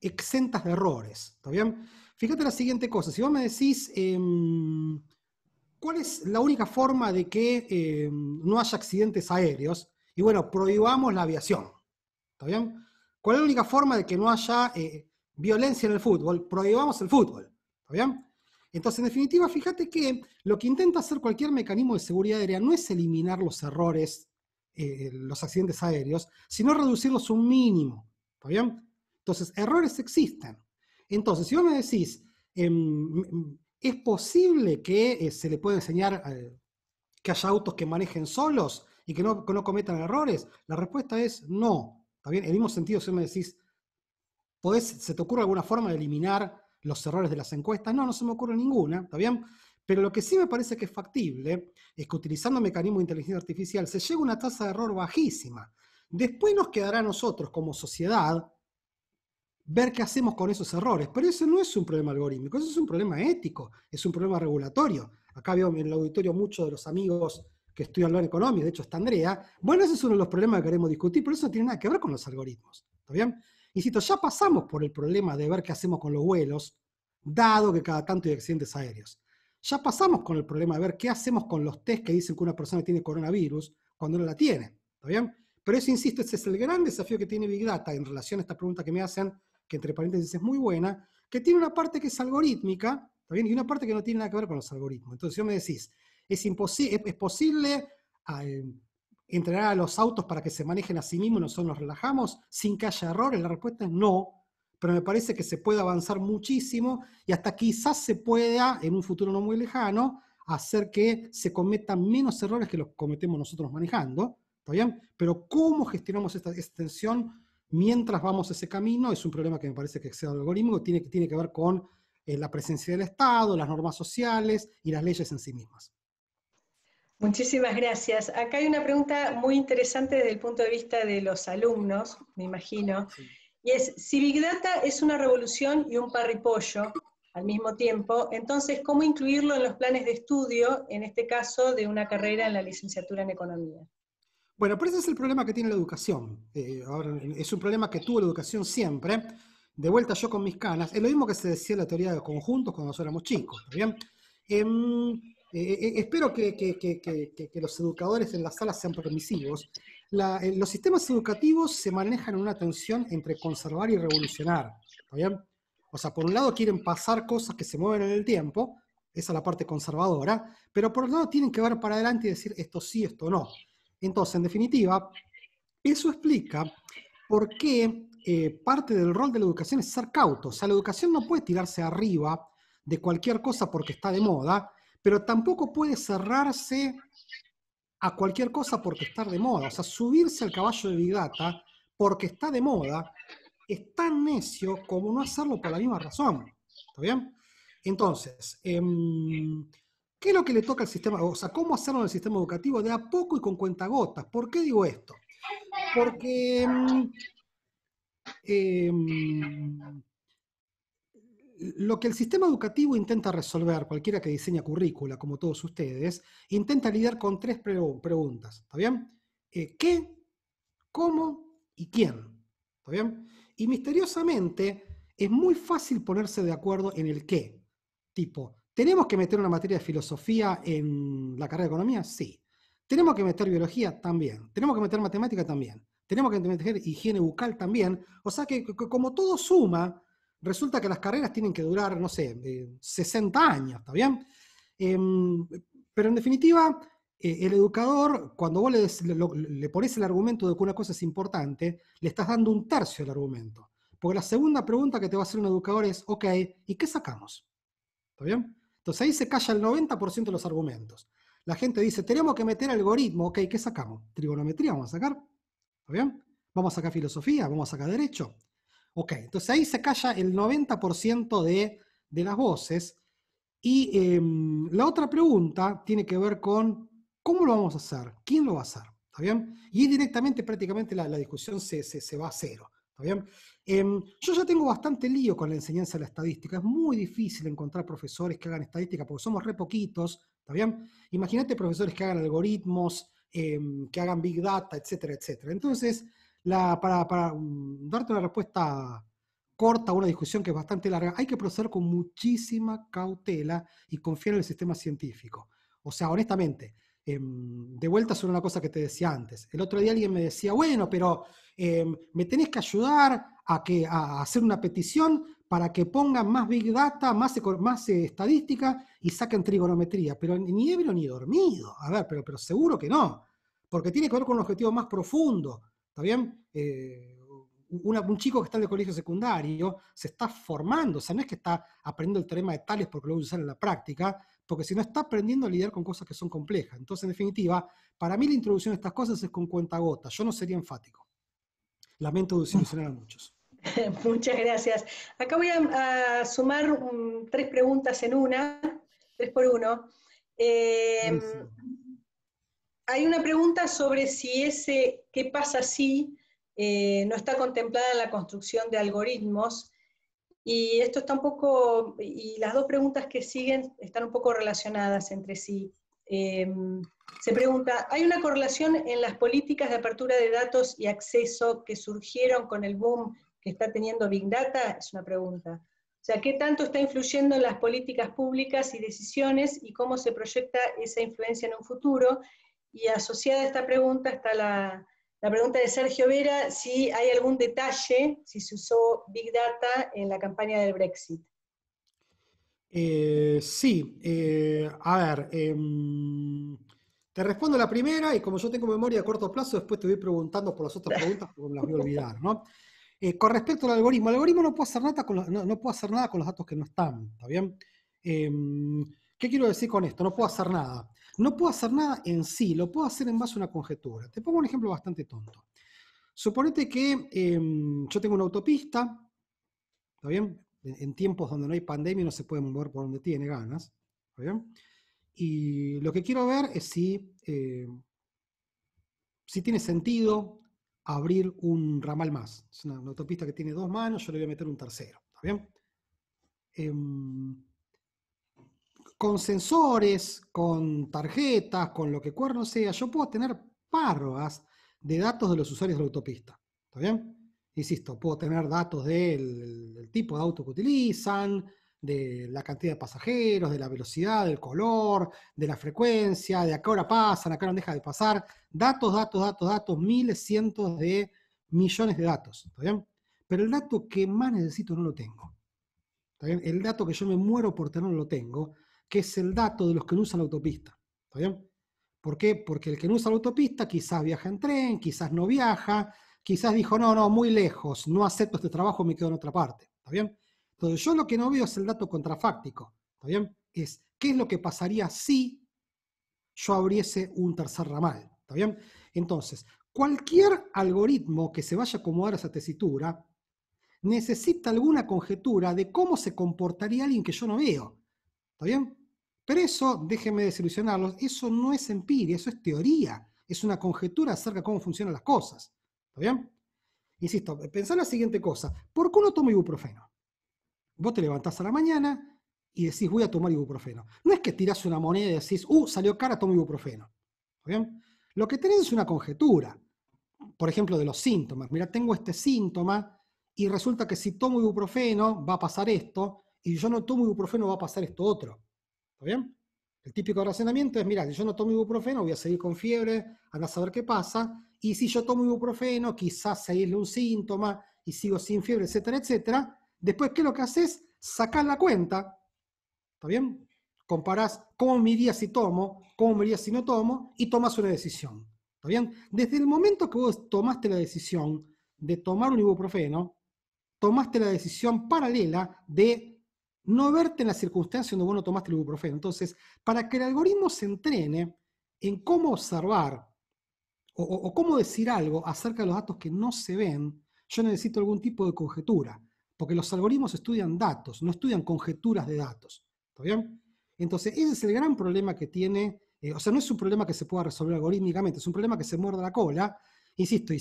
exentas de errores. ¿Está bien? Fíjate la siguiente cosa. Si vos me decís, ¿cuál es la única forma de que no haya accidentes aéreos? y bueno, prohibamos la aviación. ¿Está bien? ¿Cuál es la única forma de que no haya eh, violencia en el fútbol? Prohibamos el fútbol. ¿Está bien? Entonces, en definitiva, fíjate que lo que intenta hacer cualquier mecanismo de seguridad aérea no es eliminar los errores, eh, los accidentes aéreos, sino reducirlos un mínimo. ¿Está bien? Entonces, errores existen. Entonces, si vos me decís, em, ¿es posible que eh, se le pueda enseñar que haya autos que manejen solos? y que no, cometan errores? La respuesta es no. ¿Está bien? En el mismo sentido, si me decís, ¿se te ocurre alguna forma de eliminar los errores de las encuestas? No, no se me ocurre ninguna, ¿está bien? Pero lo que sí me parece que es factible es que utilizando mecanismos de inteligencia artificial se llega a una tasa de error bajísima. Después nos quedará a nosotros como sociedad ver qué hacemos con esos errores. Pero ese no es un problema algorítmico, eso es un problema ético, es un problema regulatorio. Acá veo en el auditorio muchos de los amigos que hablando lo economía, de hecho está Andrea, bueno, ese es uno de los problemas que queremos discutir, pero eso no tiene nada que ver con los algoritmos, ¿está bien? Insisto, ya pasamos por el problema de ver qué hacemos con los vuelos, dado que cada tanto hay accidentes aéreos. Ya pasamos con el problema de ver qué hacemos con los test que dicen que una persona tiene coronavirus cuando no la tiene, ¿está bien? Pero eso, insisto, ese es el gran desafío que tiene Big Data en relación a esta pregunta que me hacen, que entre paréntesis es muy buena, que tiene una parte que es algorítmica, ¿está bien? Y una parte que no tiene nada que ver con los algoritmos. Entonces, si me decís, es, posible eh, entrenar a los autos para que se manejen a sí mismos, nosotros nos relajamos sin que haya errores? La respuesta es no, pero me parece que se puede avanzar muchísimo y hasta quizás se pueda, en un futuro no muy lejano, hacer que se cometan menos errores que los cometemos nosotros manejando, ¿está bien? Pero cómo gestionamos esta, extensión mientras vamos ese camino es un problema que me parece que excede al algorítmico, tiene, que ver con eh, la presencia del Estado, las normas sociales y las leyes en sí mismas. Muchísimas gracias. Acá hay una pregunta muy interesante desde el punto de vista de los alumnos, me imagino, y es, si Big Data es una revolución y un parripollo al mismo tiempo, entonces, ¿cómo incluirlo en los planes de estudio, en este caso, de una carrera en la licenciatura en economía? Bueno, pero ese es el problema que tiene la educación. Eh, es un problema que tuvo la educación siempre. De vuelta yo con mis canas. Es lo mismo que se decía la teoría de los conjuntos cuando nosotros éramos chicos, ¿está bien? Em, eh, eh, eh, espero que, los educadores en las salas sean permisivos. los sistemas educativos se manejan en una tensión entre conservar y revolucionar. O sea, por un lado quieren pasar cosas que se mueven en el tiempo, esa es la parte conservadora, pero por otro lado tienen que ver para adelante y decir esto sí, esto no. Entonces, en definitiva, eso explica por qué parte del rol de la educación es ser cauto. O sea, la educación no puede tirarse arriba de cualquier cosa porque está de moda pero tampoco puede cerrarse a cualquier cosa porque está de moda. O sea, subirse al caballo de Bigata porque está de moda es tan necio como no hacerlo por la misma razón. ¿Está bien? Entonces, em, ¿qué es lo que le toca al sistema? O sea, ¿cómo hacerlo en el sistema educativo de a poco y con cuentagotas? ¿Por qué digo esto? Porque em, em, lo que el sistema educativo intenta resolver, cualquiera que diseña currícula, como todos ustedes, intenta lidiar con tres preguntas, ¿está bien? Eh, ¿Qué? ¿Cómo? ¿Y quién? ¿Está bien? Y misteriosamente es muy fácil ponerse de acuerdo en el qué. Tipo, ¿tenemos que meter una materia de filosofía en la carrera de economía? Sí. ¿Tenemos que meter biología? También. ¿Tenemos que meter matemática? También. ¿Tenemos que meter higiene bucal? También. O sea que como todo suma, resulta que las carreras tienen que durar, no sé, 60 eh, años, ¿está bien? Em, pero en definitiva, eh, el educador, cuando vos le, pones el argumento de que una cosa es importante, le estás dando un tercio del argumento. Porque la segunda pregunta que te va a hacer un educador es, ok, ¿y qué sacamos? ¿Está bien? Entonces ahí se calla el 90% de los argumentos. La gente dice, tenemos que meter algoritmo, ok, ¿qué sacamos? Trigonometría vamos a sacar, ¿está bien? Vamos a sacar filosofía, vamos a sacar derecho, Ok, entonces ahí se calla el 90% de, de, las voces. Y em, la otra pregunta tiene que ver con cómo lo vamos a hacer, quién lo va a hacer, ¿está bien? Y directamente prácticamente la, discusión se, se, se, va a cero, ¿está bien? Em, yo ya tengo bastante lío con la enseñanza de la estadística, es muy difícil encontrar profesores que hagan estadística porque somos re poquitos, ¿está bien? Imagínate profesores que hagan algoritmos, em, que hagan big data, etcétera, etcétera. Entonces, la, para, para mm, darte una respuesta corta una discusión que es bastante larga, hay que proceder con muchísima cautela y confiar en el sistema científico. O sea, honestamente, em, de vuelta sobre una cosa que te decía antes. El otro día alguien me decía, bueno, pero em, me tenés que ayudar a, que, a hacer una petición para que pongan más big data, más, más eh, estadística y saquen trigonometría. Pero ni ebrio ni dormido. A ver, pero, pero seguro que no. Porque tiene que ver con un objetivo más profundo ¿Está bien? Eh, un chico que está en el colegio secundario se está formando, o sea, no es que está aprendiendo el teorema de Tales porque lo voy a usar en la práctica, porque si no está aprendiendo a lidiar con cosas que son complejas. Entonces, en definitiva, para mí la introducción de estas cosas es con cuenta gota. yo no sería enfático. Lamento desilusionar a muchos. Muchas gracias. Acá voy a, sumar mm, tres preguntas en una, tres por uno. Eh, hay una pregunta sobre si ese qué pasa si eh, no está contemplada en la construcción de algoritmos. Y esto está y las dos preguntas que siguen están un poco relacionadas entre sí. Em, se pregunta, ¿hay una correlación en las políticas de apertura de datos y acceso que surgieron con el boom que está teniendo Big Data? Es una pregunta. O sea, ¿qué tanto está influyendo en las políticas públicas y decisiones y cómo se proyecta esa influencia en un futuro? Y asociada a esta pregunta está la, pregunta de Sergio Vera, si hay algún detalle, si se usó Big Data en la campaña del Brexit. Eh, sí, eh, a ver, em, te respondo la primera y como yo tengo memoria a corto plazo, después te voy preguntando por las otras preguntas porque me las voy a olvidar, ¿no? Eh, con respecto al algoritmo, el algoritmo no puede hacer nada con los, no, hacer nada con los datos que no están, ¿está bien? Em, ¿Qué quiero decir con esto? No puedo hacer nada. No puedo hacer nada en sí, lo puedo hacer en base a una conjetura. Te pongo un ejemplo bastante tonto. Suponete que em, yo tengo una autopista, ¿está bien? En, tiempos donde no hay pandemia no se puede mover por donde tiene ganas, ¿está bien? Y lo que quiero ver es si, em, si tiene sentido abrir un ramal más. Es una, autopista que tiene dos manos, yo le voy a meter un tercero, ¿está bien? Em, con sensores, con tarjetas, con lo que cuerno sea, yo puedo tener parvas de datos de los usuarios de la autopista. ¿Está bien? Insisto, puedo tener datos del, tipo de auto que utilizan, de la cantidad de pasajeros, de la velocidad, del color, de la frecuencia, de a qué hora pasan, a qué hora deja de pasar. Datos, datos, datos, datos, miles, cientos de millones de datos. ¿Está bien? Pero el dato que más necesito no lo tengo. ¿Está bien? El dato que yo me muero por tener no lo tengo que es el dato de los que no usan la autopista. ¿Está bien? ¿Por qué? Porque el que no usa la autopista quizás viaja en tren, quizás no viaja, quizás dijo, no, no, muy lejos, no acepto este trabajo, me quedo en otra parte. ¿Está bien? Entonces yo lo que no veo es el dato contrafáctico. ¿Está bien? Es qué es lo que pasaría si yo abriese un tercer ramal. ¿Está bien? Entonces, cualquier algoritmo que se vaya a acomodar a esa tesitura necesita alguna conjetura de cómo se comportaría alguien que yo no veo. ¿Está bien? Pero eso, déjenme desilusionarlos, eso no es empiria, eso es teoría, es una conjetura acerca de cómo funcionan las cosas. ¿Está bien? Insisto, pensar la siguiente cosa. ¿Por qué uno toma ibuprofeno? Vos te levantás a la mañana y decís, voy a tomar ibuprofeno. No es que tirás una moneda y decís, uh, salió cara, tomo ibuprofeno. Lo que tenés es una conjetura. Por ejemplo, de los síntomas. Mira, tengo este síntoma y resulta que si tomo ibuprofeno va a pasar esto y yo no tomo ibuprofeno va a pasar esto otro. ¿Está bien? El típico razonamiento es, mira, si yo no tomo ibuprofeno voy a seguir con fiebre, anda a saber qué pasa, y si yo tomo ibuprofeno quizás se un síntoma y sigo sin fiebre, etcétera, etcétera. Después, ¿qué es lo que haces? Sacás la cuenta, ¿está bien? Comparás cómo me iría si tomo, cómo me iría si no tomo, y tomas una decisión, ¿está Desde el momento que vos tomaste la decisión de tomar un ibuprofeno, tomaste la decisión paralela de no verte en la circunstancia donde vos no tomaste el ibuprofeno. Entonces, para que el algoritmo se entrene en cómo observar o, cómo decir algo acerca de los datos que no se ven, yo necesito algún tipo de conjetura, porque los algoritmos estudian datos, no estudian conjeturas de datos. ¿Está bien? Entonces, ese es el gran problema que tiene, eh, o sea, no es un problema que se pueda resolver algorítmicamente, es un problema que se muerde la cola, insisto, y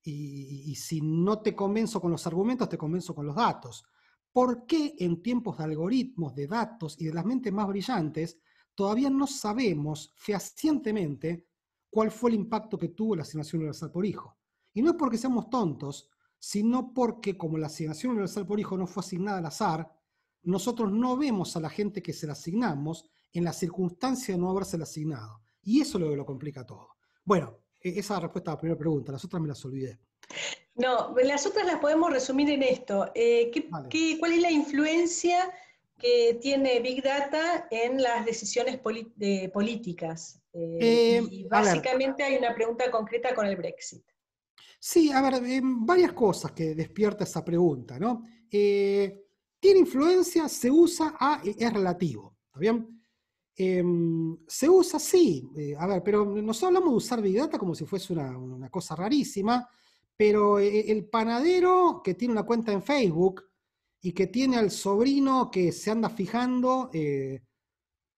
y, y si no te convenzo con los argumentos, te convenzo con los datos. ¿Por qué en tiempos de algoritmos, de datos y de las mentes más brillantes, todavía no sabemos fehacientemente cuál fue el impacto que tuvo la asignación universal por hijo? Y no es porque seamos tontos, sino porque como la asignación universal por hijo no fue asignada al azar, nosotros no vemos a la gente que se la asignamos en la circunstancia de no haberse asignado. Y eso es lo que lo complica todo. Bueno, e-, esa respuesta a la primera pregunta, las otras me las olvidé. No, las otras las podemos resumir en esto. Eh, ¿qué, ¿Cuál es la influencia que tiene Big Data en las decisiones políticas? Eh, eh, básicamente hay una pregunta concreta con el Brexit. Sí, a ver, varias cosas que despierta esa pregunta, ¿no? tiene influencia, se usa, ah, es relativo, ¿está bien? Em, se usa, sí, a ver, pero nosotros hablamos de usar Big Data como si fuese una cosa rarísima. Pero eh, eh, el panadero que tiene una cuenta en Facebook y que tiene al sobrino que se anda fijando eh,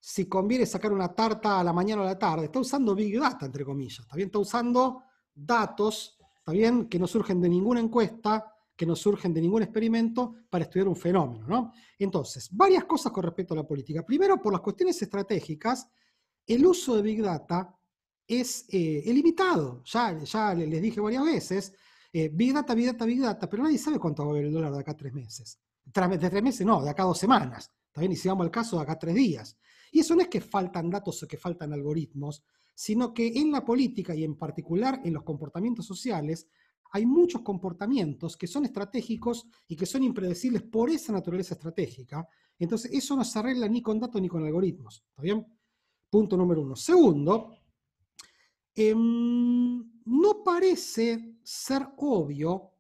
si conviene sacar una tarta a la mañana o a la tarde, está usando Big Data, entre comillas, también está usando datos, que no surgen de ninguna encuesta, que no surgen de ningún experimento para estudiar un fenómeno. Entonces, varias cosas con respecto a la política. Primero, por las cuestiones estratégicas, el uso de Big Data es limitado. Ya, ya les dije varias veces, eh, big Data, Big Data, Big Data, pero nadie sabe cuánto va a haber el dólar de acá a tres meses. de tres meses no, de acá a dos semanas. También, y si vamos al caso, de acá tres días. Y eso no es que faltan datos o que faltan algoritmos, sino que en la política y en particular en los comportamientos sociales, hay muchos comportamientos que son estratégicos y que son impredecibles por esa naturaleza estratégica. Entonces, eso no se arregla ni con datos ni con algoritmos. ¿Está bien? Punto número uno. Segundo, em, no parece ser obvio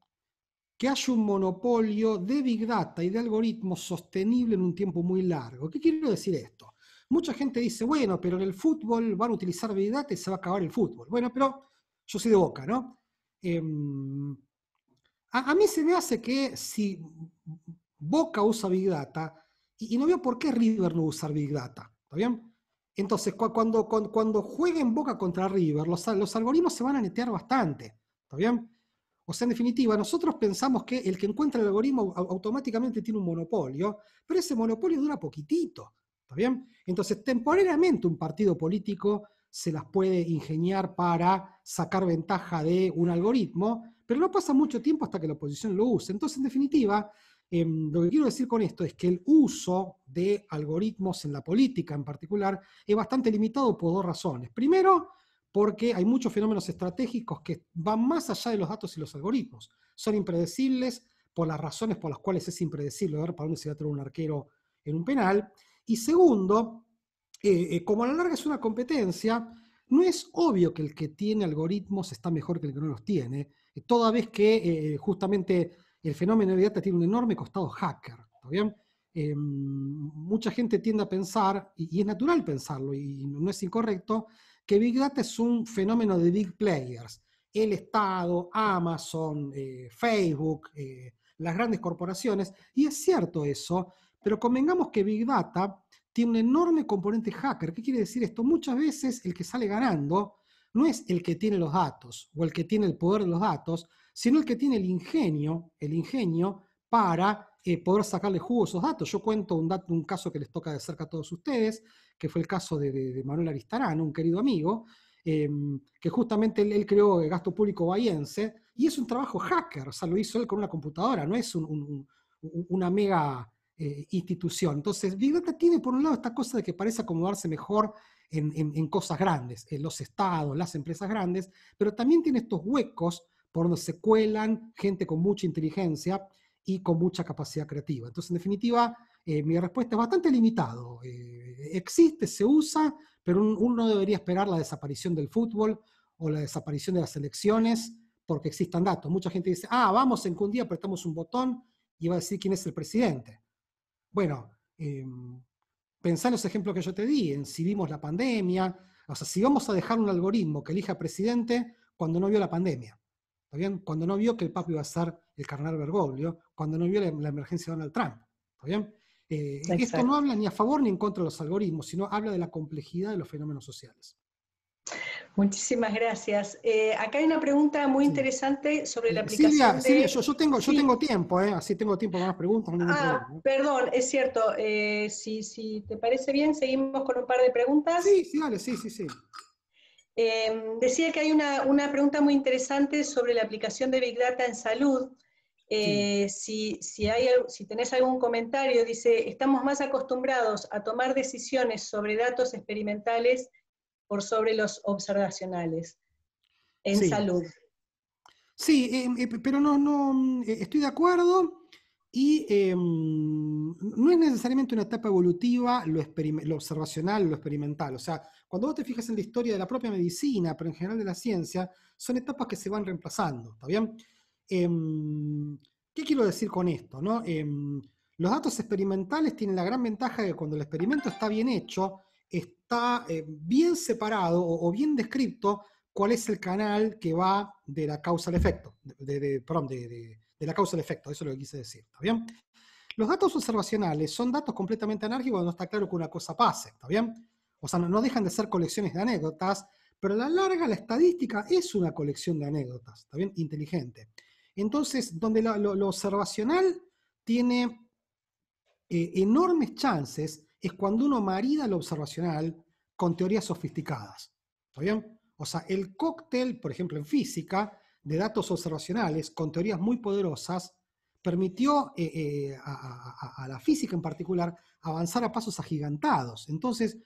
que haya un monopolio de Big Data y de algoritmos sostenible en un tiempo muy largo. ¿Qué quiero decir esto? Mucha gente dice, bueno, pero en el fútbol van a utilizar Big Data y se va a acabar el fútbol. Bueno, pero yo soy de boca, ¿no? Em, a, mí se me hace que si Boca usa Big Data, y, y no veo por qué River no usa Big Data, ¿está bien? Entonces, cuando, cuando, jueguen Boca contra River, los, algoritmos se van a netear bastante. ¿Está bien? O sea, en definitiva, nosotros pensamos que el que encuentra el algoritmo automáticamente tiene un monopolio, pero ese monopolio dura poquitito. ¿Está bien? Entonces, temporalmente un partido político se las puede ingeniar para sacar ventaja de un algoritmo, pero no pasa mucho tiempo hasta que la oposición lo use. Entonces, en definitiva, Em, lo que quiero decir con esto es que el uso de algoritmos en la política en particular es bastante limitado por dos razones. Primero, porque hay muchos fenómenos estratégicos que van más allá de los datos y los algoritmos. Son impredecibles por las razones por las cuales es impredecible ver para dónde se va a tener un arquero en un penal. Y segundo, eh, eh, como a la larga es una competencia, no es obvio que el que tiene algoritmos está mejor que el que no los tiene, eh, toda vez que justamente el fenómeno de Big data tiene un enorme costado hacker, eh, mucha gente tiende a pensar, y, es natural pensarlo, y no es incorrecto, que Big Data es un fenómeno de big players. El Estado, Amazon, eh, Facebook, eh, las grandes corporaciones, y es cierto eso, pero convengamos que Big Data tiene un enorme componente hacker. ¿Qué quiere decir esto? Muchas veces el que sale ganando no es el que tiene los datos o el que tiene el poder de los datos, sino el que tiene el ingenio, el ingenio para eh, poder sacarle jugo a esos datos. Yo cuento un, caso que les toca de cerca a todos ustedes, que fue el caso de, Manuel Aristarano, un querido amigo, em, que justamente él, creó el gasto público bahiense, y es un trabajo hacker, o sea, lo hizo él con una computadora, no es una mega eh, institución. Entonces, Big Data tiene por un lado esta cosa de que parece acomodarse mejor en, en cosas grandes, en los estados, las empresas grandes, pero también tiene estos huecos por donde se cuelan gente con mucha inteligencia y con mucha capacidad creativa. Entonces, en definitiva, eh, mi respuesta es bastante limitado. Eh, existe, se usa, pero uno no debería esperar la desaparición del fútbol o la desaparición de las elecciones porque existan datos. Mucha gente dice, ah, vamos, en que un día apretamos un botón y va a decir quién es el presidente. Bueno, eh, pensá en los ejemplos que yo te di, en si vimos la pandemia, o sea, si vamos a dejar un algoritmo que elija presidente cuando no vio la pandemia. ¿Está bien? Cuando no vio que el Papa iba a ser el carnal Bergoglio, cuando no vio la, emergencia de Donald Trump. ¿Está bien? Eh, esto no habla ni a favor ni en contra de los algoritmos, sino habla de la complejidad de los fenómenos sociales. Muchísimas gracias. Eh, acá hay una pregunta muy interesante sobre la eh, aplicación de... yo, yo, tengo, yo tengo tiempo, así tengo tiempo para más preguntas. ah, perdón, es cierto. si, si te parece bien, seguimos con un par de preguntas. Sí, sí, dale, sí, sí, sí. Em, decía que hay una, pregunta muy interesante sobre la aplicación de Big Data en salud. Eh, si, hay, si tenés algún comentario, dice, estamos más acostumbrados a tomar decisiones sobre datos experimentales por sobre los observacionales en salud. Sí, em, eh, pero no, no, eh, estoy de acuerdo. Y em, no es necesariamente una etapa evolutiva lo, lo, observacional, lo experimental. O sea, cuando vos te fijas en la historia de la propia medicina, pero en general de la ciencia, son etapas que se van reemplazando, ¿está bien? Em, ¿Qué quiero decir con esto? Em, los datos experimentales tienen la gran ventaja de que cuando el experimento está bien hecho, está eh, bien separado o, bien descrito cuál es el canal que va de la causa al efecto, de, perdón, de, la causa al efecto, eso es lo que quise decir, ¿está bien? Los datos observacionales son datos completamente anárquicos cuando no está claro que una cosa pase, ¿está bien? O sea, no dejan de ser colecciones de anécdotas, pero a la larga la estadística es una colección de anécdotas, ¿está bien? Inteligente. Entonces, donde lo, observacional tiene eh, enormes chances es cuando uno marida lo observacional con teorías sofisticadas, ¿está bien? O sea, el cóctel, por ejemplo, en física, de datos observacionales con teorías muy poderosas, permitió eh, eh, a, a la física en particular avanzar a pasos agigantados. Entonces,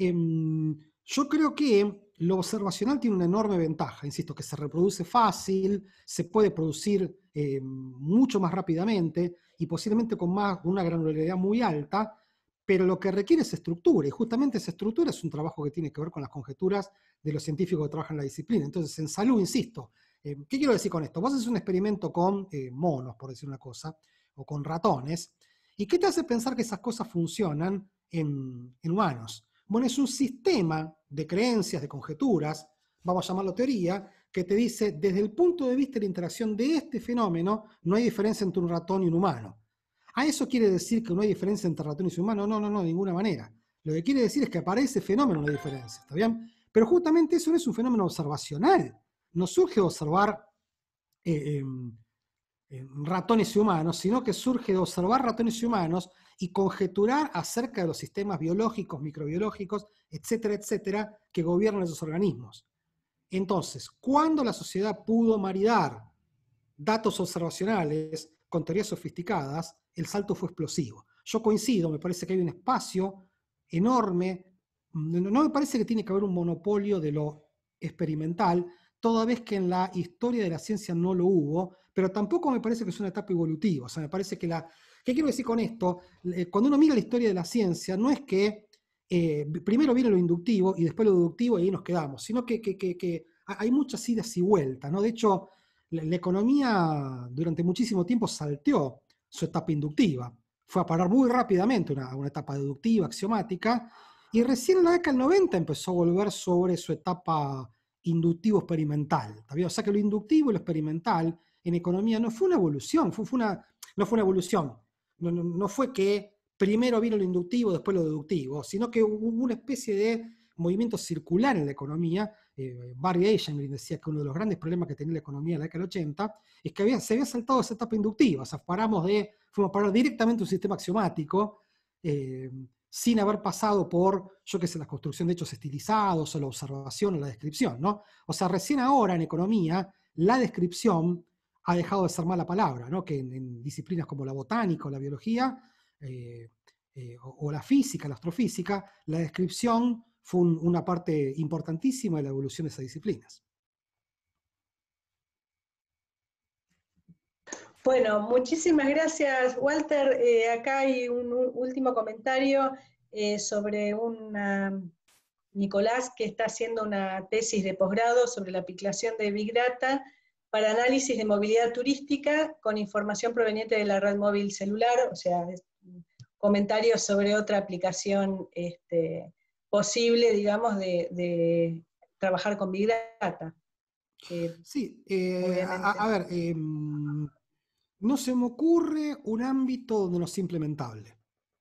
Em, yo creo que lo observacional tiene una enorme ventaja, insisto, que se reproduce fácil, se puede producir eh, mucho más rápidamente y posiblemente con más, una granularidad muy alta, pero lo que requiere es estructura, y justamente esa estructura es un trabajo que tiene que ver con las conjeturas de los científicos que trabajan en la disciplina. Entonces, en salud, insisto, eh, ¿qué quiero decir con esto? Vos haces un experimento con eh, monos, por decir una cosa, o con ratones, ¿y qué te hace pensar que esas cosas funcionan en humanos? Bueno, es un sistema de creencias, de conjeturas, vamos a llamarlo teoría, que te dice, desde el punto de vista de la interacción de este fenómeno, no hay diferencia entre un ratón y un humano. ¿A eso quiere decir que no hay diferencia entre ratón y humano? No, no, no, de ninguna manera. Lo que quiere decir es que aparece fenómeno hay diferencia, ¿está bien? Pero justamente eso no es un fenómeno observacional. Nos surge observar eh, em, ratones y humanos, sino que surge de observar ratones y humanos y conjeturar acerca de los sistemas biológicos, microbiológicos, etcétera, etcétera, que gobiernan esos organismos. Entonces, cuando la sociedad pudo maridar datos observacionales con teorías sofisticadas? El salto fue explosivo. Yo coincido, me parece que hay un espacio enorme, no me parece que tiene que haber un monopolio de lo experimental, toda vez que en la historia de la ciencia no lo hubo, pero tampoco me parece que es una etapa evolutiva. O sea, me parece que la... ¿Qué quiero decir con esto? Eh, cuando uno mira la historia de la ciencia, no es que eh, primero viene lo inductivo y después lo deductivo y ahí nos quedamos, sino que, hay muchas idas y vueltas, De hecho, la, economía durante muchísimo tiempo salteó su etapa inductiva. Fue a parar muy rápidamente una, una etapa deductiva, axiomática, y recién en la década del 90 empezó a volver sobre su etapa inductivo-experimental. O sea que lo inductivo y lo experimental en economía no fue una evolución, no fue una evolución. No, fue que primero vino lo inductivo, después lo deductivo, sino que hubo una especie de movimiento circular en la economía. Eh, Barry decía que uno de los grandes problemas que tenía la economía en la década del 80 es que se había saltado esa etapa inductiva, o sea, paramos de, fuimos a parar directamente un sistema axiomático. Eh, sin haber pasado por, yo qué sé, la construcción de hechos estilizados o la observación o la descripción, ¿no? O sea, recién ahora en economía, la descripción ha dejado de ser mala palabra, ¿no? que en, disciplinas como la botánica o la biología eh, eh, o, la física, la astrofísica, la descripción fue una parte importantísima de la evolución de esas disciplinas. Bueno, muchísimas gracias, Walter. Eh, acá hay un, último comentario sobre un Nicolás que está haciendo una tesis de posgrado sobre la piclación de Big para análisis de movilidad turística con información proveniente de la red móvil celular, o sea, comentarios sobre otra aplicación este, posible, digamos, de, trabajar con Big Data. sí, eh, a, ver, em, no se me ocurre un ámbito donde no es implementable.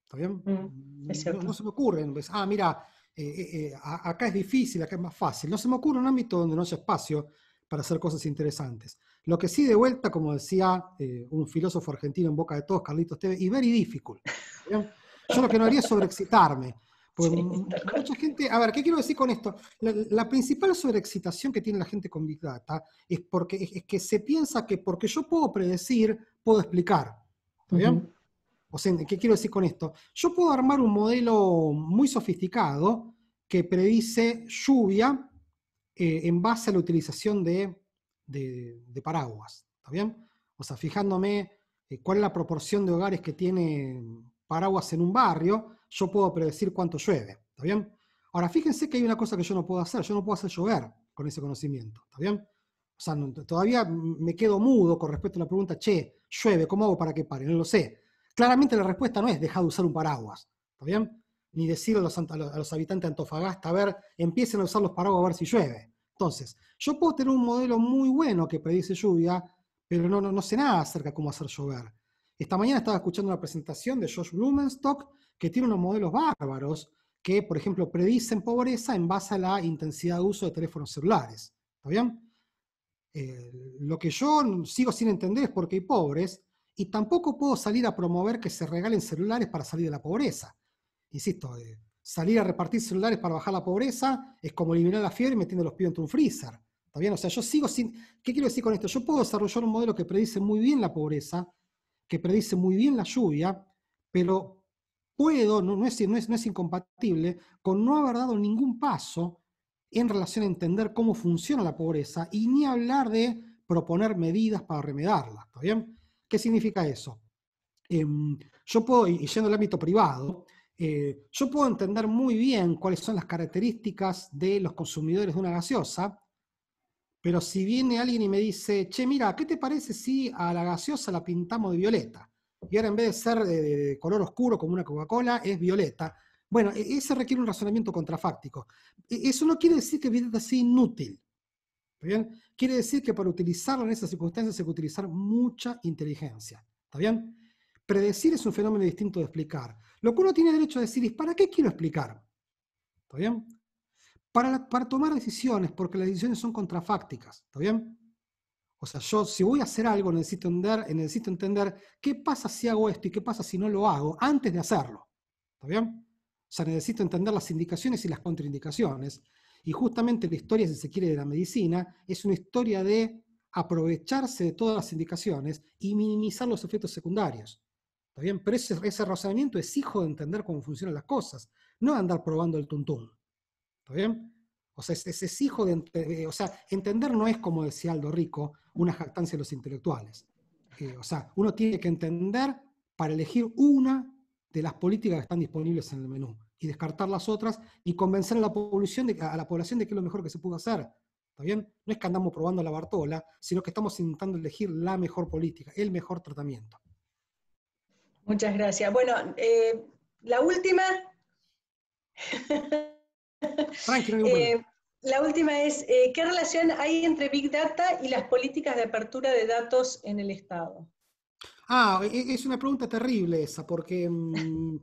¿Está bien? Mm, no, se me ocurre. Pues, ah, mira, eh, eh, acá es difícil, acá es más fácil. No se me ocurre un ámbito donde no haya espacio para hacer cosas interesantes. Lo que sí, de vuelta, como decía eh, un filósofo argentino en boca de todos, Carlitos Teve, y very difficult. Yo lo que no haría es sobreexcitarme. mucha gente, a ver, ¿qué quiero decir con esto? La, principal sobreexcitación que tiene la gente con Big Data es, porque, es, que se piensa que porque yo puedo predecir, puedo explicar. ¿Está bien? O sea, ¿qué quiero decir con esto? Yo puedo armar un modelo muy sofisticado que predice lluvia eh, en base a la utilización de, paraguas, ¿está bien? O sea, fijándome eh, cuál es la proporción de hogares que tiene paraguas en un barrio, yo puedo predecir cuánto llueve, ¿está bien? Ahora, fíjense que hay una cosa que yo no puedo hacer, yo no puedo hacer llover con ese conocimiento, ¿está bien? O sea, todavía me quedo mudo con respecto a la pregunta, che, llueve, ¿cómo hago para que pare? No lo sé. Claramente la respuesta no es dejar de usar un paraguas, ¿está bien? ni decir a los, habitantes de Antofagasta, a ver, empiecen a usar los paraguas a ver si llueve. Entonces, yo puedo tener un modelo muy bueno que predice lluvia, pero no, sé nada acerca de cómo hacer llover. Esta mañana estaba escuchando una presentación de Josh Blumenstock, que tiene unos modelos bárbaros, que, por ejemplo, predicen pobreza en base a la intensidad de uso de teléfonos celulares. ¿Está bien? Eh, lo que yo sigo sin entender es por qué hay pobres, y tampoco puedo salir a promover que se regalen celulares para salir de la pobreza insisto, eh, salir a repartir celulares para bajar la pobreza es como eliminar la fiebre metiendo los pies en un freezer. ¿Está O sea, yo sigo sin... ¿Qué quiero decir con esto? Yo puedo desarrollar un modelo que predice muy bien la pobreza, que predice muy bien la lluvia, pero puedo, no, es, incompatible, con no haber dado ningún paso en relación a entender cómo funciona la pobreza y ni hablar de proponer medidas para remedarla. ¿Está ¿Qué significa eso? Em, yo puedo, y yendo al ámbito privado, eh, yo puedo entender muy bien cuáles son las características de los consumidores de una gaseosa, pero si viene alguien y me dice, che, mira, ¿qué te parece si a la gaseosa la pintamos de violeta? Y ahora en vez de ser de, color oscuro como una Coca-Cola, es violeta. Bueno, e, ese requiere un razonamiento contrafáctico. E, eso no quiere decir que violeta sea inútil. bien? Quiere decir que para utilizarla en esas circunstancias hay que utilizar mucha inteligencia. ¿Está bien? Predecir es un fenómeno distinto de explicar. Lo que uno tiene derecho a decir es, ¿para qué quiero explicar? ¿Está bien? Para, tomar decisiones, porque las decisiones son contrafácticas. ¿Está bien? O sea, yo si voy a hacer algo necesito entender, eh, necesito entender qué pasa si hago esto y qué pasa si no lo hago antes de hacerlo. ¿Está bien? O sea, necesito entender las indicaciones y las contraindicaciones. Y justamente la historia, si se quiere, de la medicina es una historia de aprovecharse de todas las indicaciones y minimizar los efectos secundarios. ¿Está bien? Pero ese, razonamiento es hijo de entender cómo funcionan las cosas, no de andar probando el tuntún. ¿Está bien? O sea, ese es hijo de, eh, sea, entender no es, como decía Aldo Rico, una jactancia de los intelectuales. Eh, o sea, uno tiene que entender para elegir una de las políticas que están disponibles en el menú y descartar las otras y convencer a la población de, a la población de que es lo mejor que se pudo hacer. ¿Está No es que andamos probando la Bartola, sino que estamos intentando elegir la mejor política, el mejor tratamiento. Muchas gracias. Bueno, eh, la última. Eh, la última es, eh, ¿qué relación hay entre Big Data y las políticas de apertura de datos en el Estado? Ah, e, e, es una pregunta terrible esa, porque... Mm,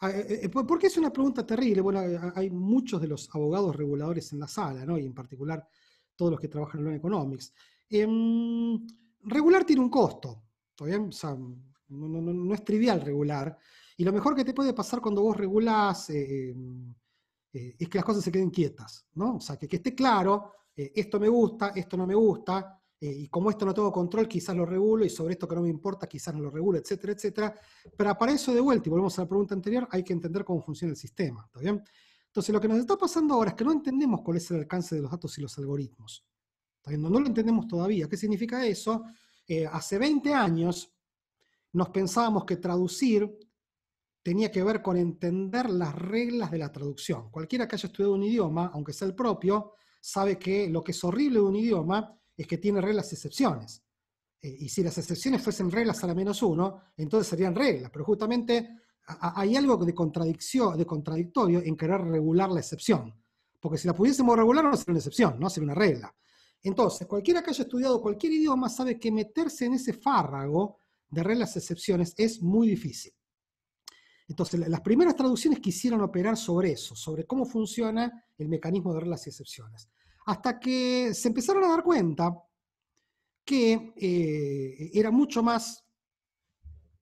e, ¿Por qué es una pregunta terrible? Bueno, hay muchos de los abogados reguladores en la sala, ¿no? Y en particular todos los que trabajan en Economics. Em, regular tiene un costo, ¿está bien? O sea, no, es trivial regular. Y lo mejor que te puede pasar cuando vos regulás eh, em, eh, es que las cosas se queden quietas, ¿no? O sea, que, que esté claro, eh, esto me gusta, esto no me gusta, y como esto no tengo control, quizás lo regulo, y sobre esto que no me importa, quizás no lo regulo, etcétera, etcétera. Pero para eso, de vuelta, y volvemos a la pregunta anterior, hay que entender cómo funciona el sistema, ¿está Entonces, lo que nos está pasando ahora es que no entendemos cuál es el alcance de los datos y los algoritmos. No, no lo entendemos todavía. ¿Qué significa eso? hace 20 años, nos pensábamos que traducir tenía que ver con entender las reglas de la traducción. Cualquiera que haya estudiado un idioma, aunque sea el propio, sabe que lo que es horrible de un idioma es que tiene reglas y excepciones. Eh, y si las excepciones fuesen reglas a la menos uno, entonces serían reglas. Pero justamente hay algo de, contradicción, de contradictorio en querer regular la excepción. Porque si la pudiésemos regular no sería una excepción, no sería una regla. Entonces, cualquiera que haya estudiado cualquier idioma sabe que meterse en ese fárrago de reglas excepciones es muy difícil. Entonces, las primeras traducciones quisieron operar sobre eso, sobre cómo funciona el mecanismo de reglas y excepciones. Hasta que se empezaron a dar cuenta que eh, era mucho más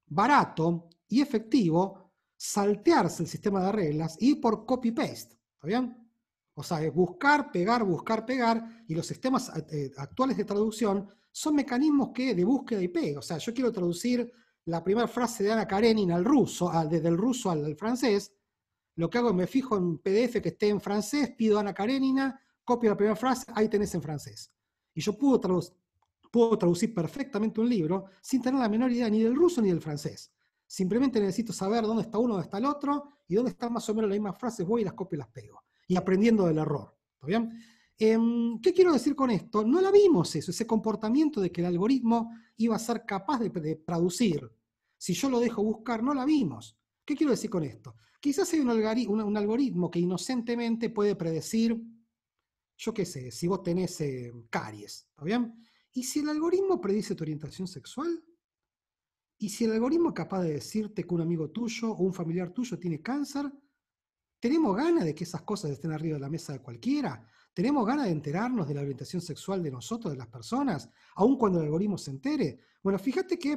barato y efectivo saltearse el sistema de reglas y por copy-paste. ¿Está bien? O sea, es buscar, pegar, buscar, pegar, y los sistemas eh, actuales de traducción son mecanismos que de búsqueda y IP. O sea, yo quiero traducir la primera frase de Ana Karenina al ruso, desde el ruso al, francés. Lo que hago es me fijo en PDF que esté en francés, pido a Ana Karenina, copio la primera frase, ahí tenés en francés. Y yo puedo, puedo traducir perfectamente un libro sin tener la menor idea ni del ruso ni del francés. Simplemente necesito saber dónde está uno, dónde está el otro, y dónde están más o menos las mismas frases, voy y las copio y las pego. Y aprendiendo del error. ¿Está bien? Em, ¿Qué quiero decir con esto? No la vimos eso, ese comportamiento de que el algoritmo iba a ser capaz de, producir. traducir. Si yo lo dejo buscar, no la vimos. ¿Qué quiero decir con esto? Quizás hay un, algoritmo que inocentemente puede predecir, yo qué sé, si vos tenés em, caries, ¿está bien? ¿Y si el algoritmo predice tu orientación sexual? ¿Y si el algoritmo es capaz de decirte que un amigo tuyo o un familiar tuyo tiene cáncer? ¿Tenemos ganas de que esas cosas estén arriba de la mesa de cualquiera? ¿Tenemos ganas de enterarnos de la orientación sexual de nosotros, de las personas, aun cuando el algoritmo se entere? Bueno, fíjate que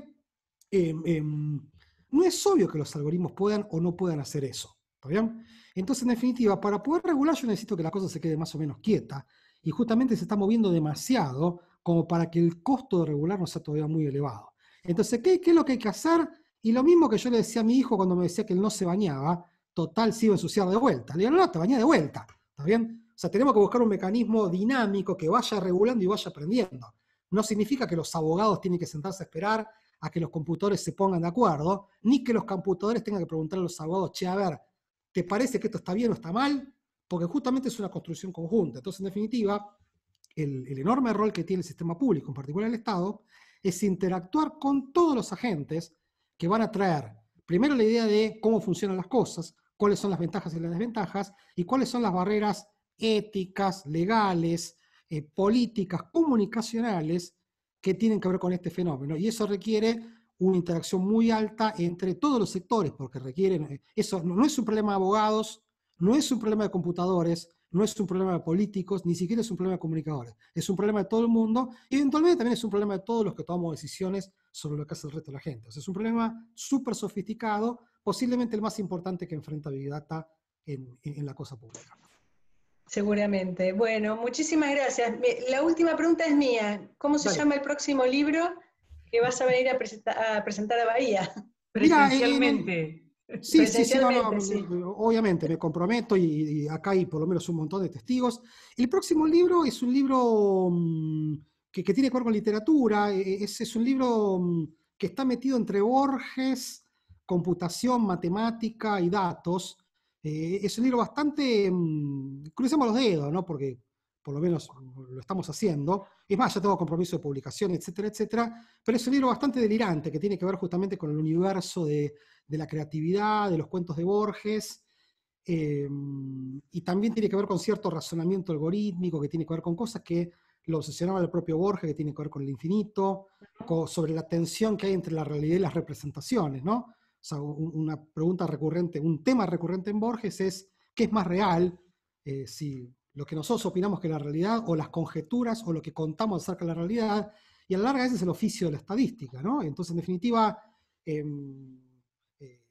em, em, no es obvio que los algoritmos puedan o no puedan hacer eso. ¿Está bien? Entonces, en definitiva, para poder regular yo necesito que la cosa se quede más o menos quieta y justamente se está moviendo demasiado como para que el costo de regular no sea todavía muy elevado. Entonces, ¿qué, es lo que hay que hacer? Y lo mismo que yo le decía a mi hijo cuando me decía que él no se bañaba, total, se iba a de vuelta. Le digo, no, no, te bañé de vuelta. ¿Está bien? O sea, tenemos que buscar un mecanismo dinámico que vaya regulando y vaya aprendiendo. No significa que los abogados tienen que sentarse a esperar a que los computadores se pongan de acuerdo, ni que los computadores tengan que preguntar a los abogados, che, a ver, ¿te parece que esto está bien o está mal? Porque justamente es una construcción conjunta. Entonces, en definitiva, el, el enorme rol que tiene el sistema público, en particular el Estado, es interactuar con todos los agentes que van a traer, primero la idea de cómo funcionan las cosas, cuáles son las ventajas y las desventajas, y cuáles son las barreras éticas, legales, eh, políticas, comunicacionales que tienen que ver con este fenómeno. Y eso requiere una interacción muy alta entre todos los sectores, porque requieren, eh, eso no es un problema de abogados, no es un problema de computadores, no es un problema de políticos, ni siquiera es un problema de comunicadores, es un problema de todo el mundo y eventualmente también es un problema de todos los que tomamos decisiones sobre lo que hace el resto de la gente. O sea, es un problema súper sofisticado, posiblemente el más importante que enfrenta Big Data en la cosa pública. Seguramente. Bueno, muchísimas gracias. La última pregunta es mía. ¿Cómo se llama el próximo libro que vas a venir a, presentar a Bahía? Presencialmente. sí, sí, sí, no, obviamente, me comprometo y, acá hay por lo menos un montón de testigos. El próximo libro es un libro mm, que, tiene que ver con literatura, eh, eh, es un libro mm, que está metido entre Borges, computación, matemática y datos, eh, es un libro bastante, mm, crucemos los dedos, ¿no? Porque por lo menos mm, lo estamos haciendo. Es más, ya tengo compromiso de publicación, etcétera, etcétera. Pero es un libro bastante delirante que tiene que ver justamente con el universo de, la creatividad, de los cuentos de Borges. Eh, y también tiene que ver con cierto razonamiento algorítmico, que tiene que ver con cosas que lo obsesionaba el propio Borges, que tiene que ver con el infinito, sobre la tensión que hay entre la realidad y las representaciones, ¿no? o una pregunta recurrente, un tema recurrente en Borges es, ¿qué es más real? Eh, si lo que nosotros opinamos que es la realidad o las conjeturas o lo que contamos acerca de la realidad, y a la larga ese es el oficio de la estadística, ¿no? Entonces, en definitiva, em, eh,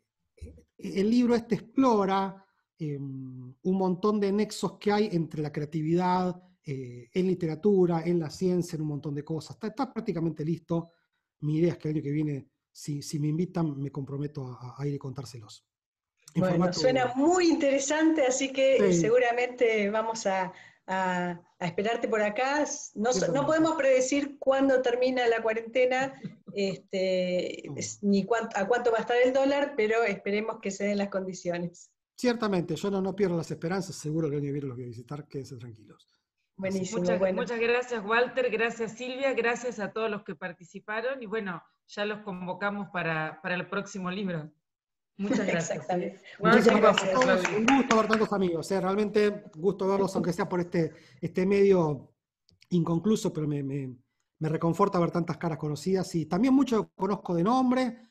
el libro este explora em, un montón de nexos que hay entre la creatividad eh, en literatura, en la ciencia, en un montón de cosas. está prácticamente listo. Mi idea es que el año que viene si, me invitan, me comprometo a, ir y contárselos. bueno, suena muy interesante, así que eh, seguramente vamos a, esperarte por acá. No, podemos predecir cuándo termina la cuarentena, este, ni cuánto, a cuánto va a estar el dólar, pero esperemos que se den las condiciones. Ciertamente, yo no, pierdo las esperanzas, seguro que el año viene los voy a visitar, quédense tranquilos. Muchas, gracias, Walter. Gracias, Silvia. Gracias a todos los que participaron. Y bueno, ya los convocamos para, el próximo libro. Muchas gracias. un gusto ver tantos amigos. Realmente, gusto verlos, aunque sea por este, este medio inconcluso, pero me, me reconforta ver tantas caras conocidas. Y también mucho conozco de nombre